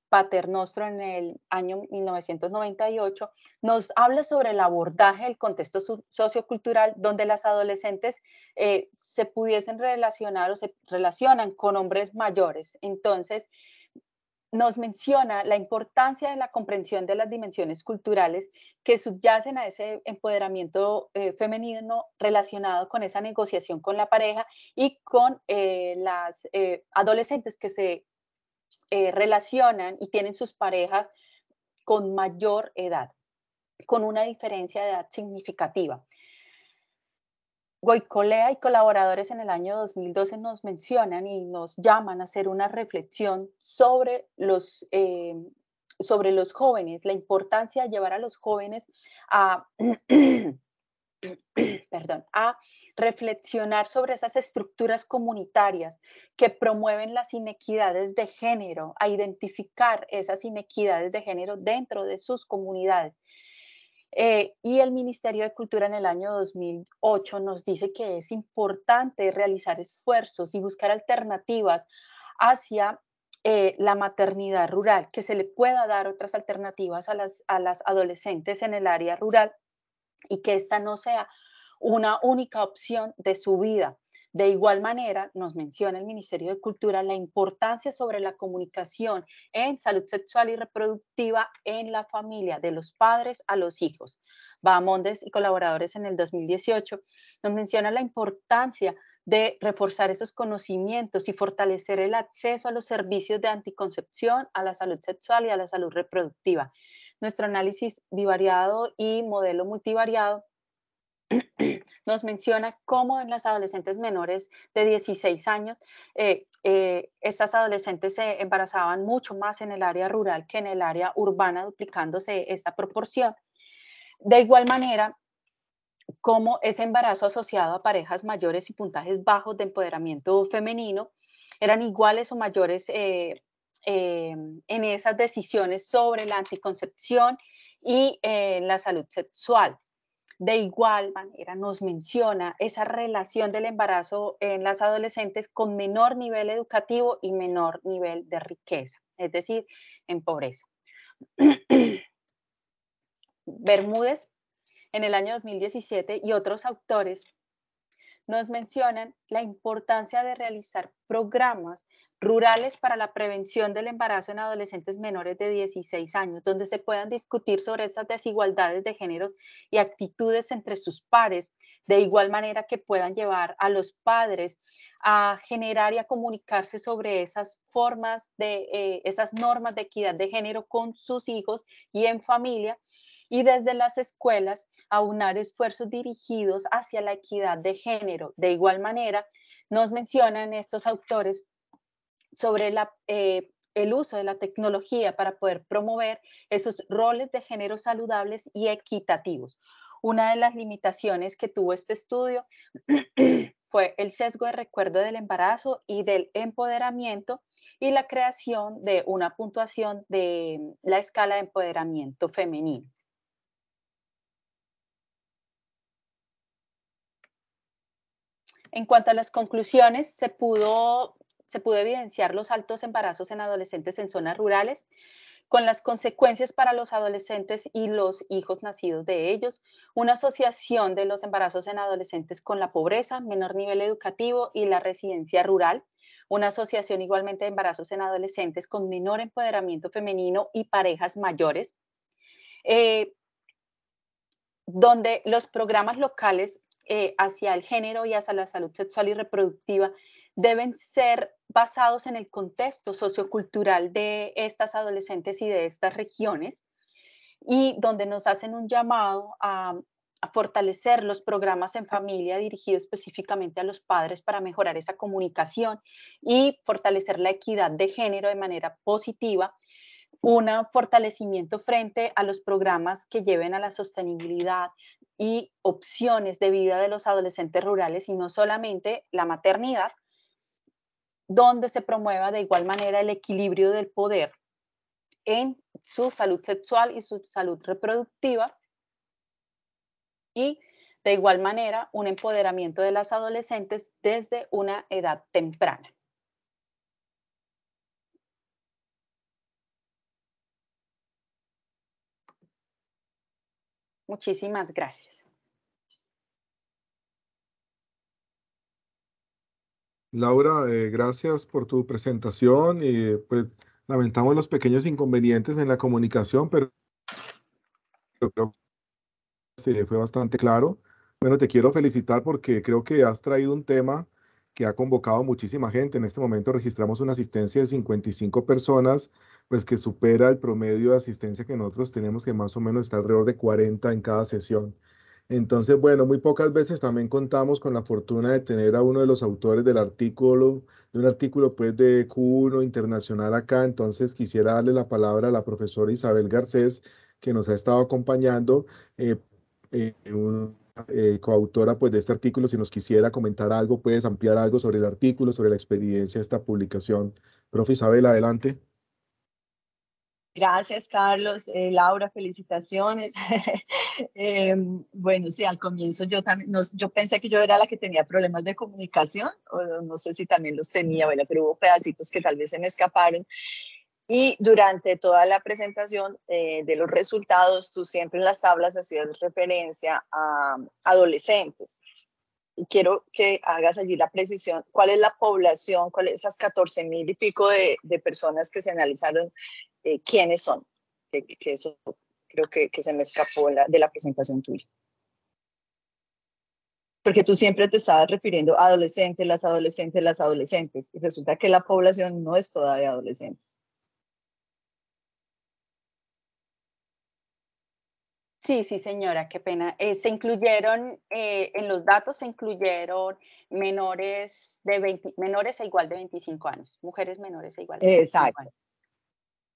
Paternostro en el año 1998, nos habla sobre el abordaje del contexto sociocultural donde las adolescentes eh, se pudiesen relacionar o se relacionan con hombres mayores. Entonces, nos menciona la importancia de la comprensión de las dimensiones culturales que subyacen a ese empoderamiento eh, femenino relacionado con esa negociación con la pareja y con eh, las adolescentes que se eh, relacionan y tienen sus parejas con mayor edad, con una diferencia de edad significativa. Goicolea y colaboradores en el año 2012 nos mencionan y nos llaman a hacer una reflexión sobre los, eh, sobre los jóvenes, la importancia de llevar a los jóvenes a perdón, a reflexionar sobre esas estructuras comunitarias que promueven las inequidades de género, a identificar esas inequidades de género dentro de sus comunidades. Eh, y el Ministerio de Cultura en el año 2008 nos dice que es importante realizar esfuerzos y buscar alternativas hacia eh, la maternidad rural, que se le pueda dar otras alternativas a las, a las adolescentes en el área rural y que esta no sea una única opción de su vida. De igual manera, nos menciona el Ministerio de Cultura la importancia sobre la comunicación en salud sexual y reproductiva en la familia, de los padres a los hijos. Bahamondes y colaboradores en el 2018 nos menciona la importancia de reforzar esos conocimientos y fortalecer el acceso a los servicios de anticoncepción, a la salud sexual y a la salud reproductiva. Nuestro análisis bivariado y modelo multivariado nos menciona cómo en las adolescentes menores de 16 años, eh, eh, estas adolescentes se embarazaban mucho más en el área rural que en el área urbana, duplicándose esta proporción. De igual manera, cómo ese embarazo asociado a parejas mayores y puntajes bajos de empoderamiento femenino eran iguales o mayores eh, eh, en esas decisiones sobre la anticoncepción y eh, la salud sexual. De igual manera nos menciona esa relación del embarazo en las adolescentes con menor nivel educativo y menor nivel de riqueza, es decir, en pobreza. Bermúdez, en el año 2017, y otros autores nos mencionan la importancia de realizar programas rurales para la prevención del embarazo en adolescentes menores de 16 años, donde se puedan discutir sobre esas desigualdades de género y actitudes entre sus pares, de igual manera que puedan llevar a los padres a generar y a comunicarse sobre esas formas de eh, esas normas de equidad de género con sus hijos y en familia y desde las escuelas a aunar esfuerzos dirigidos hacia la equidad de género. De igual manera, nos mencionan estos autores sobre eh, el uso de la tecnología para poder promover esos roles de género saludables y equitativos. Una de las limitaciones que tuvo este estudio fue el sesgo de recuerdo del embarazo y del empoderamiento y la creación de una puntuación de la escala de empoderamiento femenino. En cuanto a las conclusiones, se pudo se pudo evidenciar los altos embarazos en adolescentes en zonas rurales, con las consecuencias para los adolescentes y los hijos nacidos de ellos, una asociación de los embarazos en adolescentes con la pobreza, menor nivel educativo y la residencia rural, una asociación igualmente de embarazos en adolescentes con menor empoderamiento femenino y parejas mayores, eh, donde los programas locales eh, hacia el género y hacia la salud sexual y reproductiva deben ser basados en el contexto sociocultural de estas adolescentes y de estas regiones, y donde nos hacen un llamado a, fortalecer los programas en familia dirigidos específicamente a los padres para mejorar esa comunicación y fortalecer la equidad de género de manera positiva, un fortalecimiento frente a los programas que lleven a la sostenibilidad y opciones de vida de los adolescentes rurales y no solamente la maternidad, donde se promueva de igual manera el equilibrio del poder en su salud sexual y su salud reproductiva y de igual manera un empoderamiento de las adolescentes desde una edad temprana. Muchísimas gracias. Laura, eh, gracias por tu presentación y pues lamentamos los pequeños inconvenientes en la comunicación, pero creo que fue bastante claro. Bueno, te quiero felicitar porque creo que has traído un tema que ha convocado muchísima gente. En este momento registramos una asistencia de 55 personas, pues que supera el promedio de asistencia que nosotros tenemos, que más o menos está alrededor de 40 en cada sesión. Entonces, bueno, muy pocas veces también contamos con la fortuna de tener a uno de los autores del artículo, de un artículo pues de Q1 internacional acá, entonces quisiera darle la palabra a la profesora Isabel Garcés, que nos ha estado acompañando, eh, eh, eh, coautora pues de este artículo, si nos quisiera comentar algo, puedes ampliar algo sobre el artículo, sobre la experiencia de esta publicación. Profe Isabel, adelante. Gracias, Carlos. Eh, Laura, felicitaciones. Em, bueno, sí, al comienzo yo también, yo pensé que yo era la que tenía problemas de comunicación, no sé si también los tenía, pero hubo pedacitos que tal vez se me escaparon. Y durante toda la presentación eh, de los resultados, tú siempre en las tablas hacías referencia a um, adolescentes. Y quiero que hagas allí la precisión, cuál es la población, cuáles esas 14 mil y pico de, de, personas que se analizaron eh, quiénes son, que, eso creo que, se me escapó de la presentación tuya. Porque tú siempre te estabas refiriendo a adolescentes, las adolescentes, las adolescentes, y resulta que la población no es toda de adolescentes. Sí, sí, señora, qué pena. Eh, se incluyeron, eh, en los datos se incluyeron menores de 20, menores e igual de 25 años, mujeres menores e igual de 25 Exacto.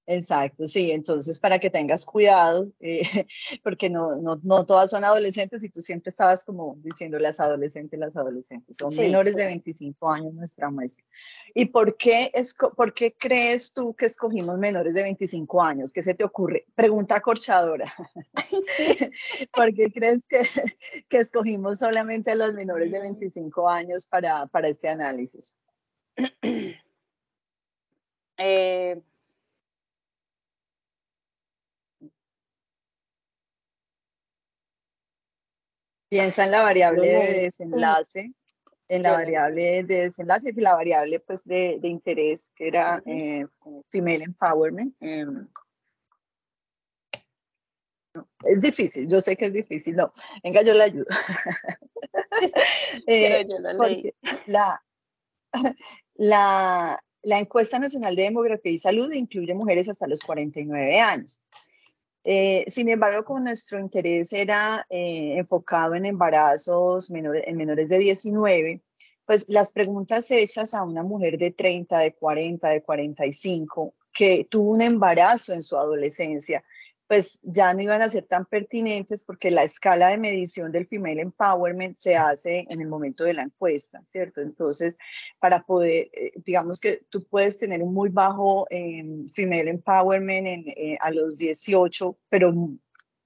Exacto, sí, entonces para que tengas cuidado, eh, porque no, no, no, todas son adolescentes y tú siempre estabas como diciendo las adolescentes, las adolescentes, son menores de 25 años nuestra muestra. ¿Y por qué, es, por qué crees tú que escogimos menores de 25 años? ¿Qué se te ocurre? Pregunta acorchadora. ¿Por qué crees que, que, escogimos solamente a los menores de 25 mm. años para, para este análisis? Eh Piensa en la variable de desenlace, en la variable de desenlace y la variable pues, de, interés, que era eh, female empowerment. Em, es difícil, yo sé que es difícil, no. Venga, yo la ayudo. Eh, la, encuesta nacional de demografía y salud incluye mujeres hasta los 49 años. Eh, sin embargo, como nuestro interés era eh, enfocado en embarazos en menores de 19, pues las preguntas hechas a una mujer de 30, de 40, de 45, que tuvo un embarazo en su adolescencia, pues ya no iban a ser tan pertinentes porque la escala de medición del female empowerment se hace en el momento de la encuesta, ¿cierto? Entonces, para poder, eh, digamos que tú puedes tener un muy bajo eh, female empowerment en, eh, a los 18, pero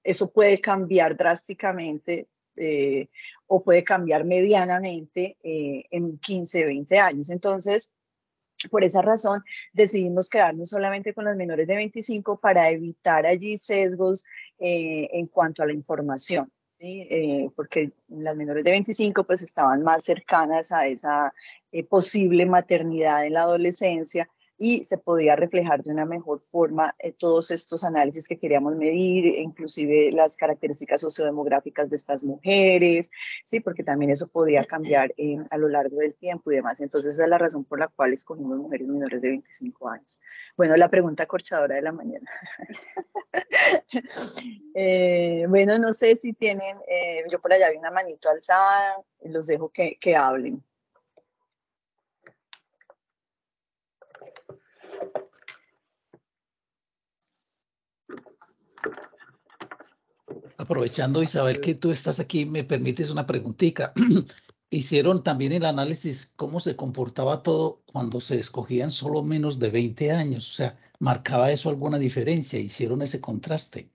eso puede cambiar drásticamente eh, o puede cambiar medianamente en 15, 20 años. Entonces, por esa razón decidimos quedarnos solamente con las menores de 25 para evitar allí sesgos eh, en cuanto a la información. Eh, porque las menores de 25 pues estaban más cercanas a esa eh, posible maternidad en la adolescencia y se podía reflejar de una mejor forma eh, todos estos análisis que queríamos medir, inclusive las características sociodemográficas de estas mujeres, sí, porque también eso podía cambiar a lo largo del tiempo y demás. Entonces esa es la razón por la cual escogimos mujeres menores de 25 años. Bueno, la pregunta acorchadora de la mañana. Eh, bueno, no sé si tienen, eh, yo por allá vi una manito alzada, los dejo que, que hablen. Aprovechando, Isabel, que tú estás aquí, me permites una preguntita. Hicieron también el análisis cómo se comportaba todo cuando se escogían solo menos de 20 años. O sea, ¿marcaba eso alguna diferencia? ¿Hicieron ese contraste?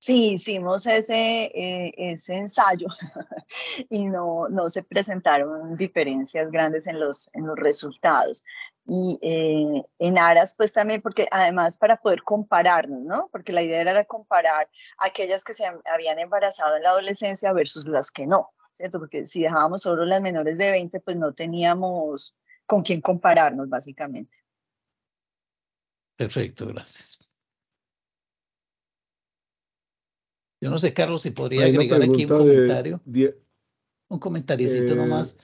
Sí, hicimos ese, eh, ese ensayo y no, no se presentaron diferencias grandes en los, en los resultados y eh, en aras pues también porque además para poder compararnos, ¿no? Porque la idea era comparar aquellas que se habían embarazado en la adolescencia versus las que no, ¿cierto? Porque si dejábamos solo las menores de 20 pues no teníamos con quién compararnos básicamente. Perfecto, gracias. Yo no sé, Carlos, si podría agregar aquí un comentario. un comentaricito eh, nomás,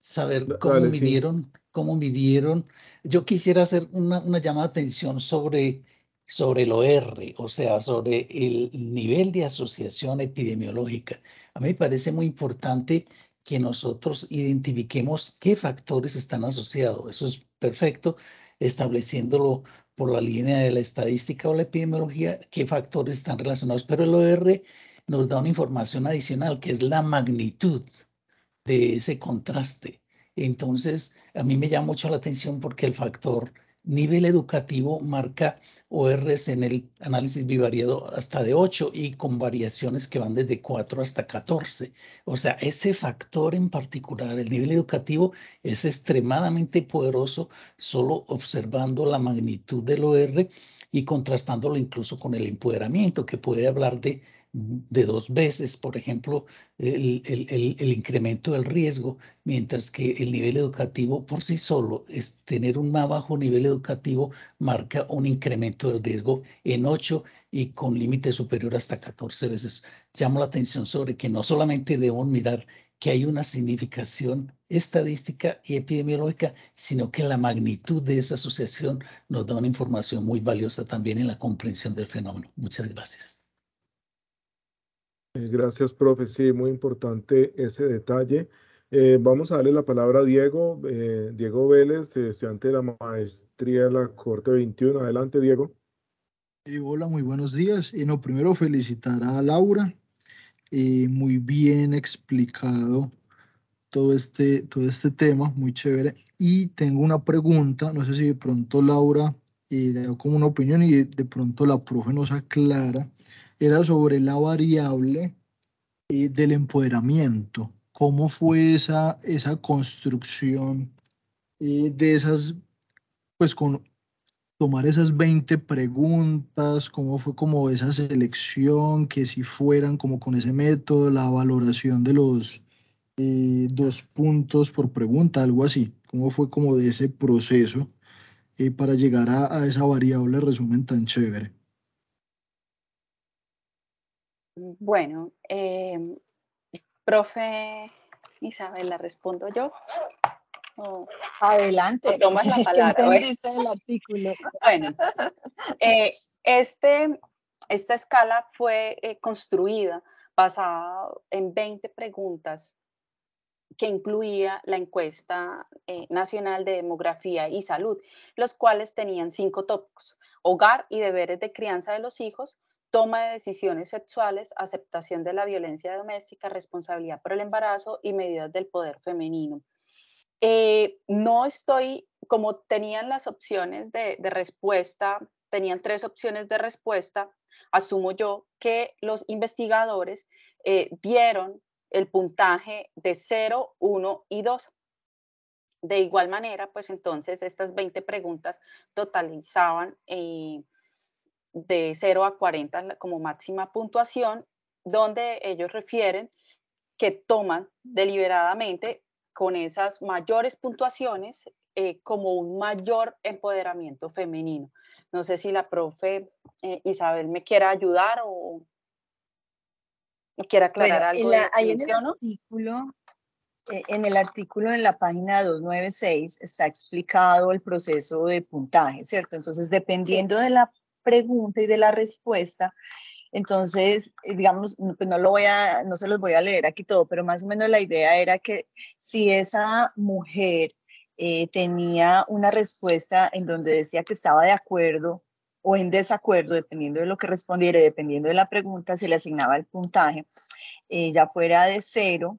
saber cómo vivieron. midieron cómo midieron. Yo quisiera hacer una, llamada de atención sobre, sobre el OR, o sea, sobre el nivel de asociación epidemiológica. A mí me parece muy importante que nosotros identifiquemos qué factores están asociados. Eso es perfecto, estableciéndolo por la línea de la estadística o la epidemiología, qué factores están relacionados. Pero el OR nos da una información adicional, que es la magnitud de ese contraste. Entonces, a mí me llama mucho la atención porque el factor nivel educativo marca ORs en el análisis bivariado hasta de 8 y con variaciones que van desde 4 hasta 14. O sea, ese factor en particular, el nivel educativo, es extremadamente poderoso solo observando la magnitud del OR y contrastándolo incluso con el empoderamiento, que puede hablar de de dos veces, por ejemplo, el, el, el, incremento del riesgo, mientras que el nivel educativo por sí solo, es tener un más bajo nivel educativo marca un incremento del riesgo en 8 y con límite superior hasta 14 veces. Llamo la atención sobre que no solamente debemos mirar que hay una significación estadística y epidemiológica, sino que la magnitud de esa asociación nos da una información muy valiosa también en la comprensión del fenómeno. Muchas gracias. Eh, gracias, profe. Sí, muy importante ese detalle. Eh, vamos a darle la palabra a Diego. Eh, Diego Vélez, estudiante de la maestría de la Corte 21. Adelante, Diego. hola, muy buenos días. Y primero felicitar a Laura. muy bien explicado todo este, todo este tema, muy chévere. Y tengo una pregunta, no sé si de pronto Laura le da como una opinión y de pronto la profe nos aclara era sobre la variable eh, del empoderamiento. ¿Cómo fue esa, esa construcción eh, de esas, pues con tomar esas 20 preguntas, cómo fue como esa selección, que si fueran como con ese método, la valoración de los eh, dos puntos por pregunta, algo así, cómo fue como de ese proceso para llegar a, a, esa variable resumen tan chévere. Bueno, em, profe Isabel, ¿la respondo yo? Oh. Adelante. tomas la palabra. el artículo. Bueno, eh, este, esta escala fue eh, construida basada en 20 preguntas que incluía la encuesta eh, nacional de demografía y salud, los cuales tenían cinco tópicos, hogar y deberes de crianza de los hijos, toma de decisiones sexuales, aceptación de la violencia doméstica, responsabilidad por el embarazo y medidas del poder femenino. Eh, no estoy, como tenían las opciones de, respuesta, tenían tres opciones de respuesta, asumo yo que los investigadores eh, dieron el puntaje de 0, 1 y 2. De igual manera, pues entonces estas 20 preguntas totalizaban eh, de 0 a 40 como máxima puntuación, donde ellos refieren que toman deliberadamente con esas mayores puntuaciones eh, como un mayor empoderamiento femenino. No sé si la profe eh, Isabel me quiera ayudar o, quiera aclarar algo. En este el, artículo, eh, en el artículo en la página 296 está explicado el proceso de puntaje, ¿cierto? Entonces, dependiendo de la pregunta y de la respuesta. Entonces, eh, digamos, pues no lo voy a, no se los voy a leer aquí todo, pero más o menos la idea era que si esa mujer eh, tenía una respuesta en donde decía que estaba de acuerdo o en desacuerdo, dependiendo de lo que respondiera, dependiendo de la pregunta, se le asignaba el puntaje, eh, ya fuera de cero,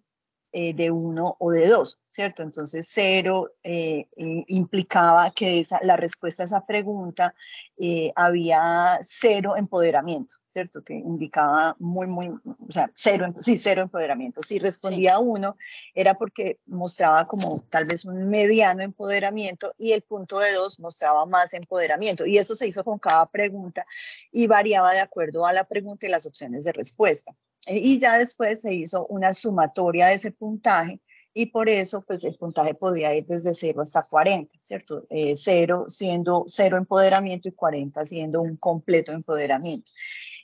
eh, de uno o de dos, ¿cierto? Entonces, cero eh, eh, implicaba que la respuesta a esa pregunta había cero empoderamiento, ¿cierto? Que indicaba muy, muy, o sea, cero, sí, cero empoderamiento. Si respondía uno, era porque mostraba como tal vez un mediano empoderamiento y el punto de dos mostraba más empoderamiento. Y eso se hizo con cada pregunta y variaba de acuerdo a la pregunta y las opciones de respuesta y ya después se hizo una sumatoria de ese puntaje y por eso pues el puntaje podía ir desde 0 hasta 40, ¿cierto? 0 eh, siendo 0 empoderamiento y 40 siendo un completo empoderamiento.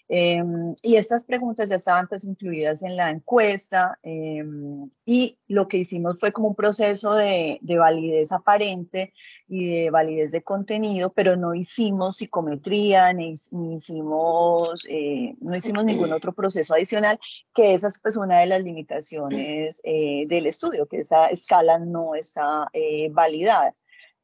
Em, y estas preguntas ya estaban pues, incluidas en la encuesta em, y lo que hicimos fue como un proceso de, validez aparente y de validez de contenido, pero no hicimos psicometría ni, eh, no hicimos ningún otro proceso adicional, que esa es pues, una de las limitaciones eh, del estudio, que esa escala no está eh, validada.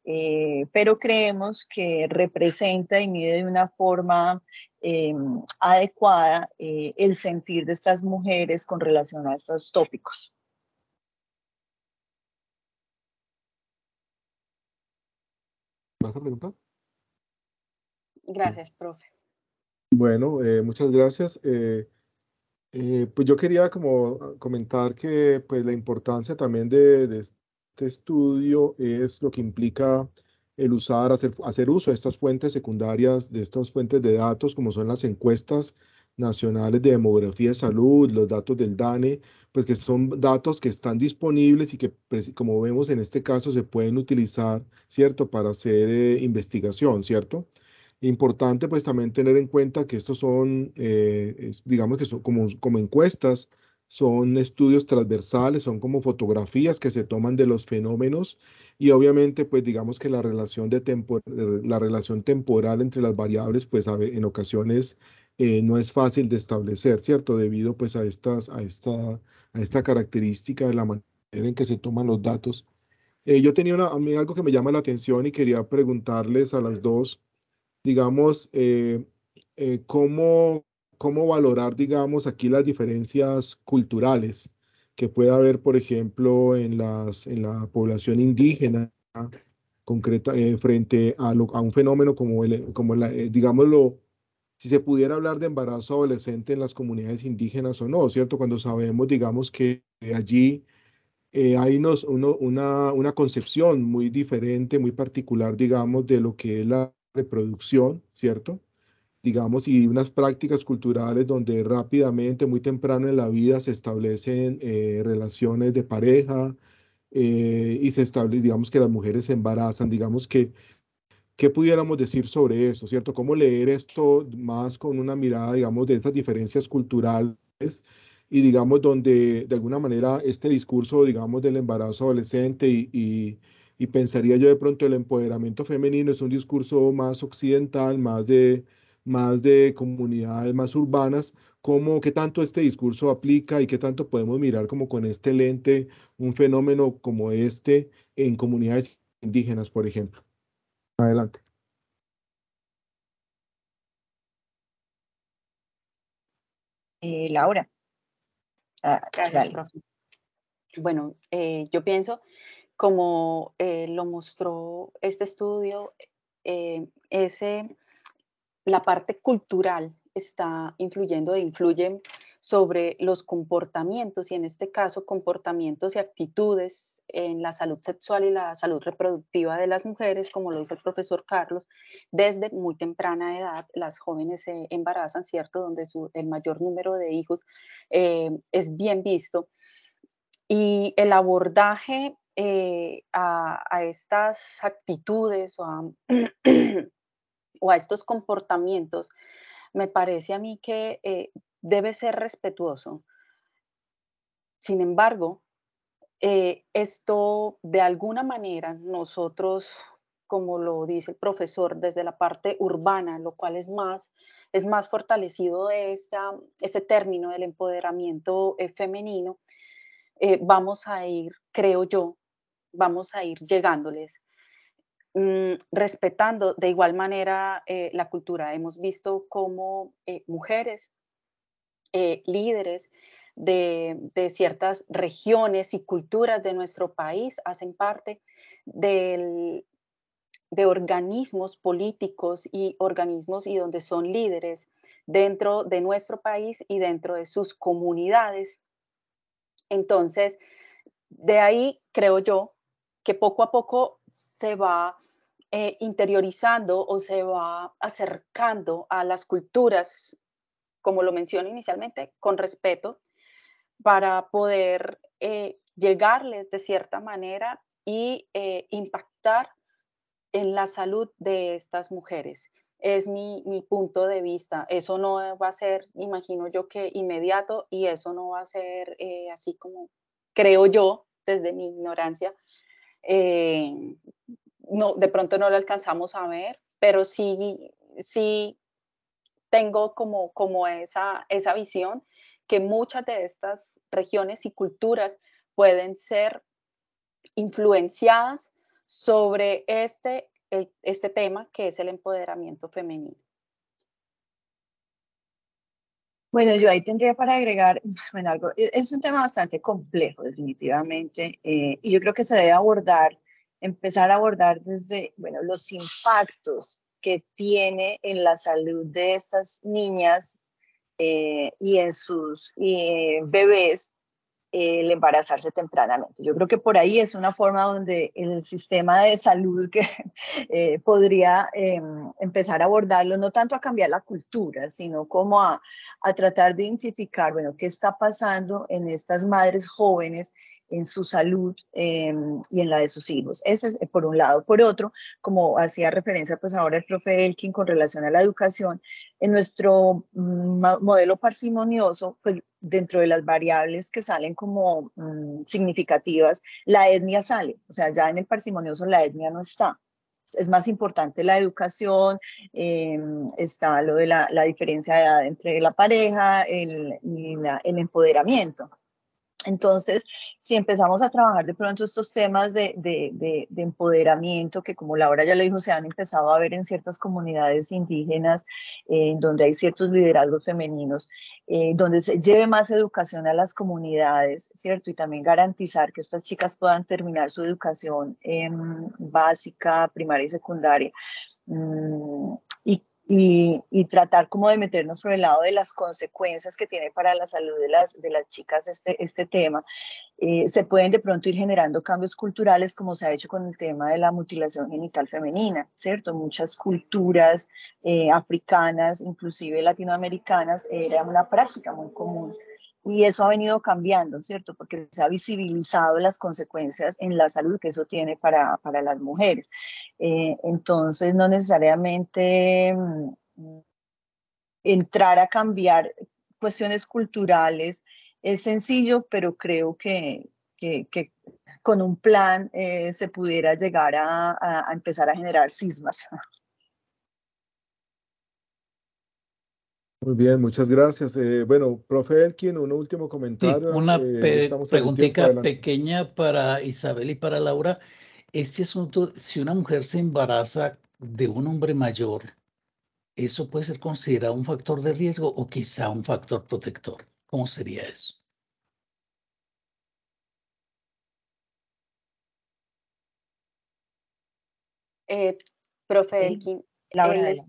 Eh, pero creemos que representa y mide de una forma eh, adecuada eh, el sentir de estas mujeres con relación a estos tópicos. ¿Vas a preguntar? Gracias, profe. Bueno, muchas gracias. pues yo quería como comentar que pues la importancia también de, de, este estudio es lo que implica el usar, hacer, uso de estas fuentes secundarias, de estas fuentes de datos, como son las encuestas nacionales de demografía y salud, los datos del DANE, pues que son datos que están disponibles y que, pues, como vemos en este caso, se pueden utilizar, ¿cierto?, para hacer eh, investigación, ¿cierto? Importante, pues, también tener en cuenta que estos son, eh, digamos que son como, como encuestas, son estudios transversales, son como fotografías que se toman de los fenómenos y obviamente pues digamos que la relación, de eh, la relación temporal entre las variables pues en ocasiones eh, no es fácil de establecer, ¿cierto? Debido pues a, estas, a, esta, a esta característica de la manera en que se toman los datos. Eh, yo tenía una, algo que me llama la atención y quería preguntarles a las dos, digamos, ¿cómo cómo valorar, digamos, aquí las diferencias culturales que puede haber, por ejemplo, en, las, en la población indígena, concreta, eh, frente a, un fenómeno como, el, como eh, digámoslo, si se pudiera hablar de embarazo adolescente en las comunidades indígenas o no, ¿cierto? Cuando sabemos, digamos, que allí eh, hay una, una, concepción muy diferente, muy particular, digamos, de lo que es la reproducción, ¿cierto? digamos, y unas prácticas culturales donde rápidamente, muy temprano en la vida, se establecen eh, relaciones de pareja eh, y se establece, digamos, que las mujeres se embarazan, digamos que, ¿qué pudiéramos decir sobre eso, cierto? ¿Cómo leer esto más con una mirada, digamos, de estas diferencias culturales? y digamos donde de alguna manera este discurso, digamos, del embarazo adolescente y, y pensaría yo de pronto el empoderamiento femenino es un discurso más occidental, más de, más de comunidades más urbanas, cómo, qué tanto este discurso aplica y qué tanto podemos mirar como con este lente un fenómeno como este en comunidades indígenas, por ejemplo. Adelante. Eh, Laura. Ah, bueno, eh, yo pienso, como eh, lo mostró este estudio, ese la parte cultural está influyendo e influyen sobre los comportamientos y en este caso comportamientos y actitudes en la salud sexual y la salud reproductiva de las mujeres, como lo dijo el profesor Carlos, desde muy temprana edad las jóvenes se embarazan, ¿cierto? Donde el mayor número de hijos eh, es bien visto. Y el abordaje eh, a, a, estas actitudes o a o a estos comportamientos, me parece a mí que eh, debe ser respetuoso. Sin embargo, eh, esto de alguna manera nosotros, como lo dice el profesor, desde la parte urbana, lo cual es más, es más fortalecido de esta, este término del empoderamiento eh, femenino, vamos a ir, creo yo, vamos a ir llegándoles Mm, respetando de igual manera eh, la cultura. Hemos visto cómo eh, mujeres, eh, líderes de, ciertas regiones y culturas de nuestro país hacen parte de organismos políticos y organismos y donde son líderes dentro de nuestro país y dentro de sus comunidades. Entonces, de ahí creo yo que poco a poco se va eh, interiorizando o se va acercando a las culturas, como lo mencioné inicialmente, con respeto, para poder eh, llegarles de cierta manera y eh, impactar en la salud de estas mujeres. Es mi, punto de vista. Eso no va a ser, imagino yo, que inmediato y eso no va a ser así como creo yo, desde mi ignorancia, eh, no, de pronto no lo alcanzamos a ver, pero sí, sí tengo como, como esa, esa visión que muchas de estas regiones y culturas pueden ser influenciadas sobre este, este tema que es el empoderamiento femenino. Bueno, yo ahí tendría para agregar, bueno, algo, e-, es un tema bastante complejo definitivamente eh, y yo creo que se debe abordar, empezar a abordar desde, bueno, los impactos que tiene en la salud de estas niñas eh, y en sus eh, bebés el embarazarse tempranamente. Yo creo que por ahí es una forma donde el sistema de salud que eh, podría em, empezar a abordarlo, no tanto a cambiar la cultura, sino como a, a, tratar de identificar, bueno, qué está pasando en estas madres jóvenes en su salud em, y en la de sus hijos. Ese es eh, por un lado. Por otro, como hacía referencia pues ahora el profe Elkin con relación a la educación, en nuestro mm, modelo parsimonioso, pues dentro de las variables que salen como mm, significativas, la etnia sale, o sea, ya en el parsimonioso la etnia no está es más importante la educación, em, está lo de la, diferencia de edad entre la pareja, y el empoderamiento. Entonces, si empezamos a trabajar de pronto estos temas de, empoderamiento, que como Laura ya lo dijo, se han empezado a ver en ciertas comunidades indígenas, en donde hay ciertos liderazgos femeninos, eh, donde se lleve más educación a las comunidades, ¿cierto? Y también garantizar que estas chicas puedan terminar su educación básica, primaria y secundaria. Mm, y, tratar como de meternos por el lado de las consecuencias que tiene para la salud de las, de las chicas este, este tema. Eh, se pueden de pronto ir generando cambios culturales como se ha hecho con el tema de la mutilación genital femenina, ¿cierto? Muchas culturas eh, africanas, inclusive latinoamericanas, era una práctica muy común y eso ha venido cambiando, ¿cierto? Porque se ha visibilizado las consecuencias en la salud que eso tiene para, las mujeres. Eh, entonces, no necesariamente mm, entrar a cambiar cuestiones culturales es sencillo, pero creo que, con un plan eh, se pudiera llegar a, a empezar a generar sismas. Muy bien, muchas gracias. Eh, bueno, profe Elkin, un último comentario. una eh, preguntita pequeña para Isabel y para Laura. Este asunto, si una mujer se embaraza de un hombre mayor, ¿eso puede ser considerado un factor de riesgo o quizá un factor protector? ¿Cómo sería eso? Eh, profe Elkin, Laura, es,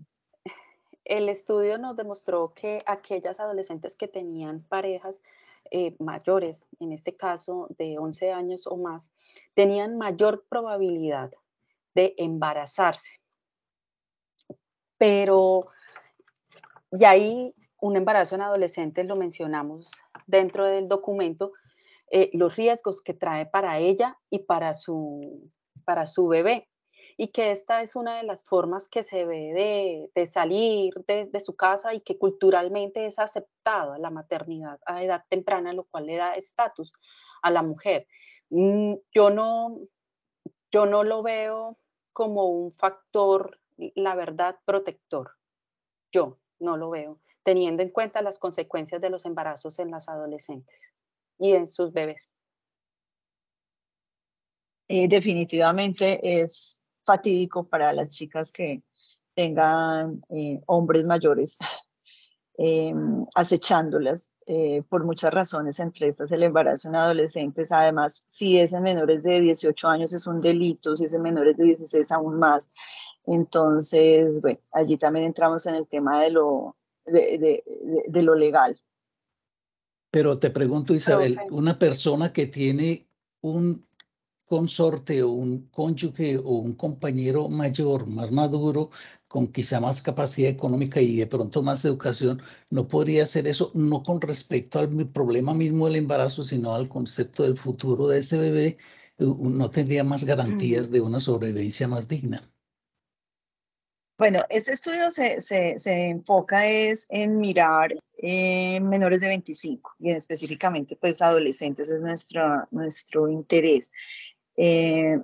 el estudio nos demostró que aquellas adolescentes que tenían parejas eh, mayores, en este caso de 11 años o más, tenían mayor probabilidad de embarazarse. Pero, y ahí un embarazo en adolescentes lo mencionamos dentro del documento, eh, los riesgos que trae para ella y para su, para su bebé y que esta es una de las formas que se ve de, salir de, su casa y que culturalmente es aceptada la maternidad a edad temprana, lo cual le da estatus a la mujer. Mm, yo no, yo no lo veo como un factor, la verdad, protector. Yo no lo veo, teniendo en cuenta las consecuencias de los embarazos en las adolescentes y en sus bebés. Eh, definitivamente es fatídico para las chicas que tengan eh, hombres mayores em, acechándolas eh, por muchas razones, entre estas el embarazo en adolescentes, además si es en menores de 18 años es un delito, si es en menores de 16 aún más. Entonces, bueno, allí también entramos en el tema de lo, de, lo legal. Pero te pregunto, Isabel, una persona que tiene un consorte o un cónyuge o un compañero mayor, más maduro, con quizá más capacidad económica y de pronto más educación, no podría hacer eso, no con respecto al problema mismo del embarazo, sino al concepto del futuro de ese bebé, no tendría más garantías de una sobrevivencia más digna. Bueno, este estudio se, se, se enfoca es en mirar eh, menores de 25 y en específicamente pues adolescentes es nuestro, nuestro interés. Eh,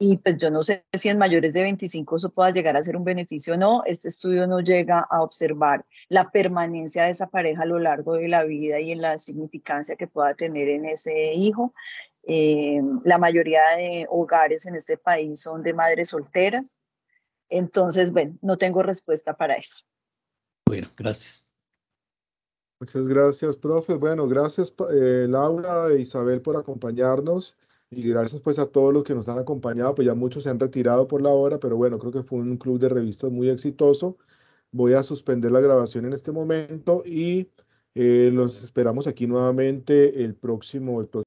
y pues yo no sé si en mayores de 25 eso pueda llegar a ser un beneficio o no. Este estudio no llega a observar la permanencia de esa pareja a lo largo de la vida y en la significancia que pueda tener en ese hijo. Eh, la mayoría de hogares en este país son de madres solteras. Entonces, bueno, no tengo respuesta para eso. Bueno, gracias. Muchas gracias, profe. Bueno, gracias eh, Laura e Isabel por acompañarnos y gracias pues a todos los que nos han acompañado, pues ya muchos se han retirado por la hora, pero bueno, creo que fue un club de revistas muy exitoso. Voy a suspender la grabación en este momento y eh, los esperamos aquí nuevamente el próximo, el próximo